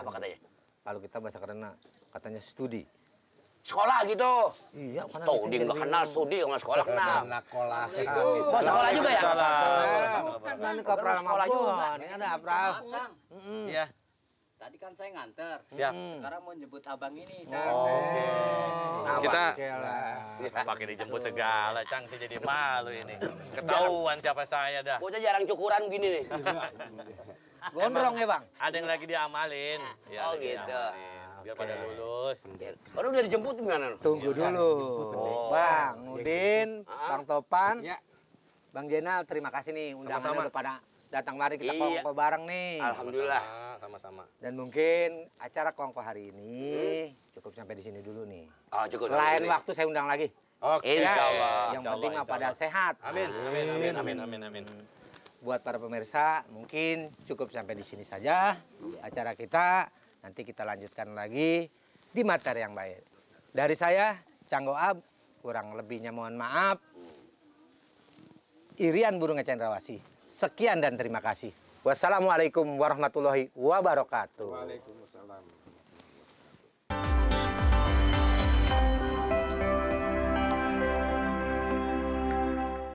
Apa katanya? Kalau kita bahasa karena katanya studi sekolah gitu. Iya, dia nggak kenal studi nggak sekolah kenal. Anak sekolah. Gitu. Mau sekolah juga ya? Sekolah. Bukan ke Pram sekolah juga. Ini ada Pram. Iya. Tadi kan saya nganter. Siap. Sekarang mau jemput abang ini, oh, Cang. Oke. Nah, Kita pakai iya. dijemput segala, Cang. Saya jadi malu ini. Ketahuan siapa saya dah. Bocah jarang cukuran gini nih. Gondrong ya, Bang? Ada yang lagi diamalin. Iya, oh gitu. Biar pada lulus. Baru udah dijemput gimana? Tunggu iya, dulu. Oh. Bang Udin, ah. Bang Topan, ya. Bang Jenal, terima kasih nih undangan udah pada datang mari kita iya. kongko bareng nih. Alhamdulillah. Sama-sama. Dan mungkin acara kongko hari ini hmm. cukup sampai di sini dulu nih. Oh, cukup. Lain waktu saya undang lagi. Oke. Okay. Insya ya, Allah. Yang Insya penting Allah. pada sehat. Amin. Amin. Amin. Amin. Amin. Amin. Buat para pemirsa, mungkin cukup sampai di sini saja iya. acara kita. Nanti kita lanjutkan lagi di materi yang baik. Dari saya, Canggo Ab, kurang lebihnya mohon maaf. Irian Burung Cendrawasi. Sekian dan terima kasih. Wassalamualaikum warahmatullahi wabarakatuh. Waalaikumsalam.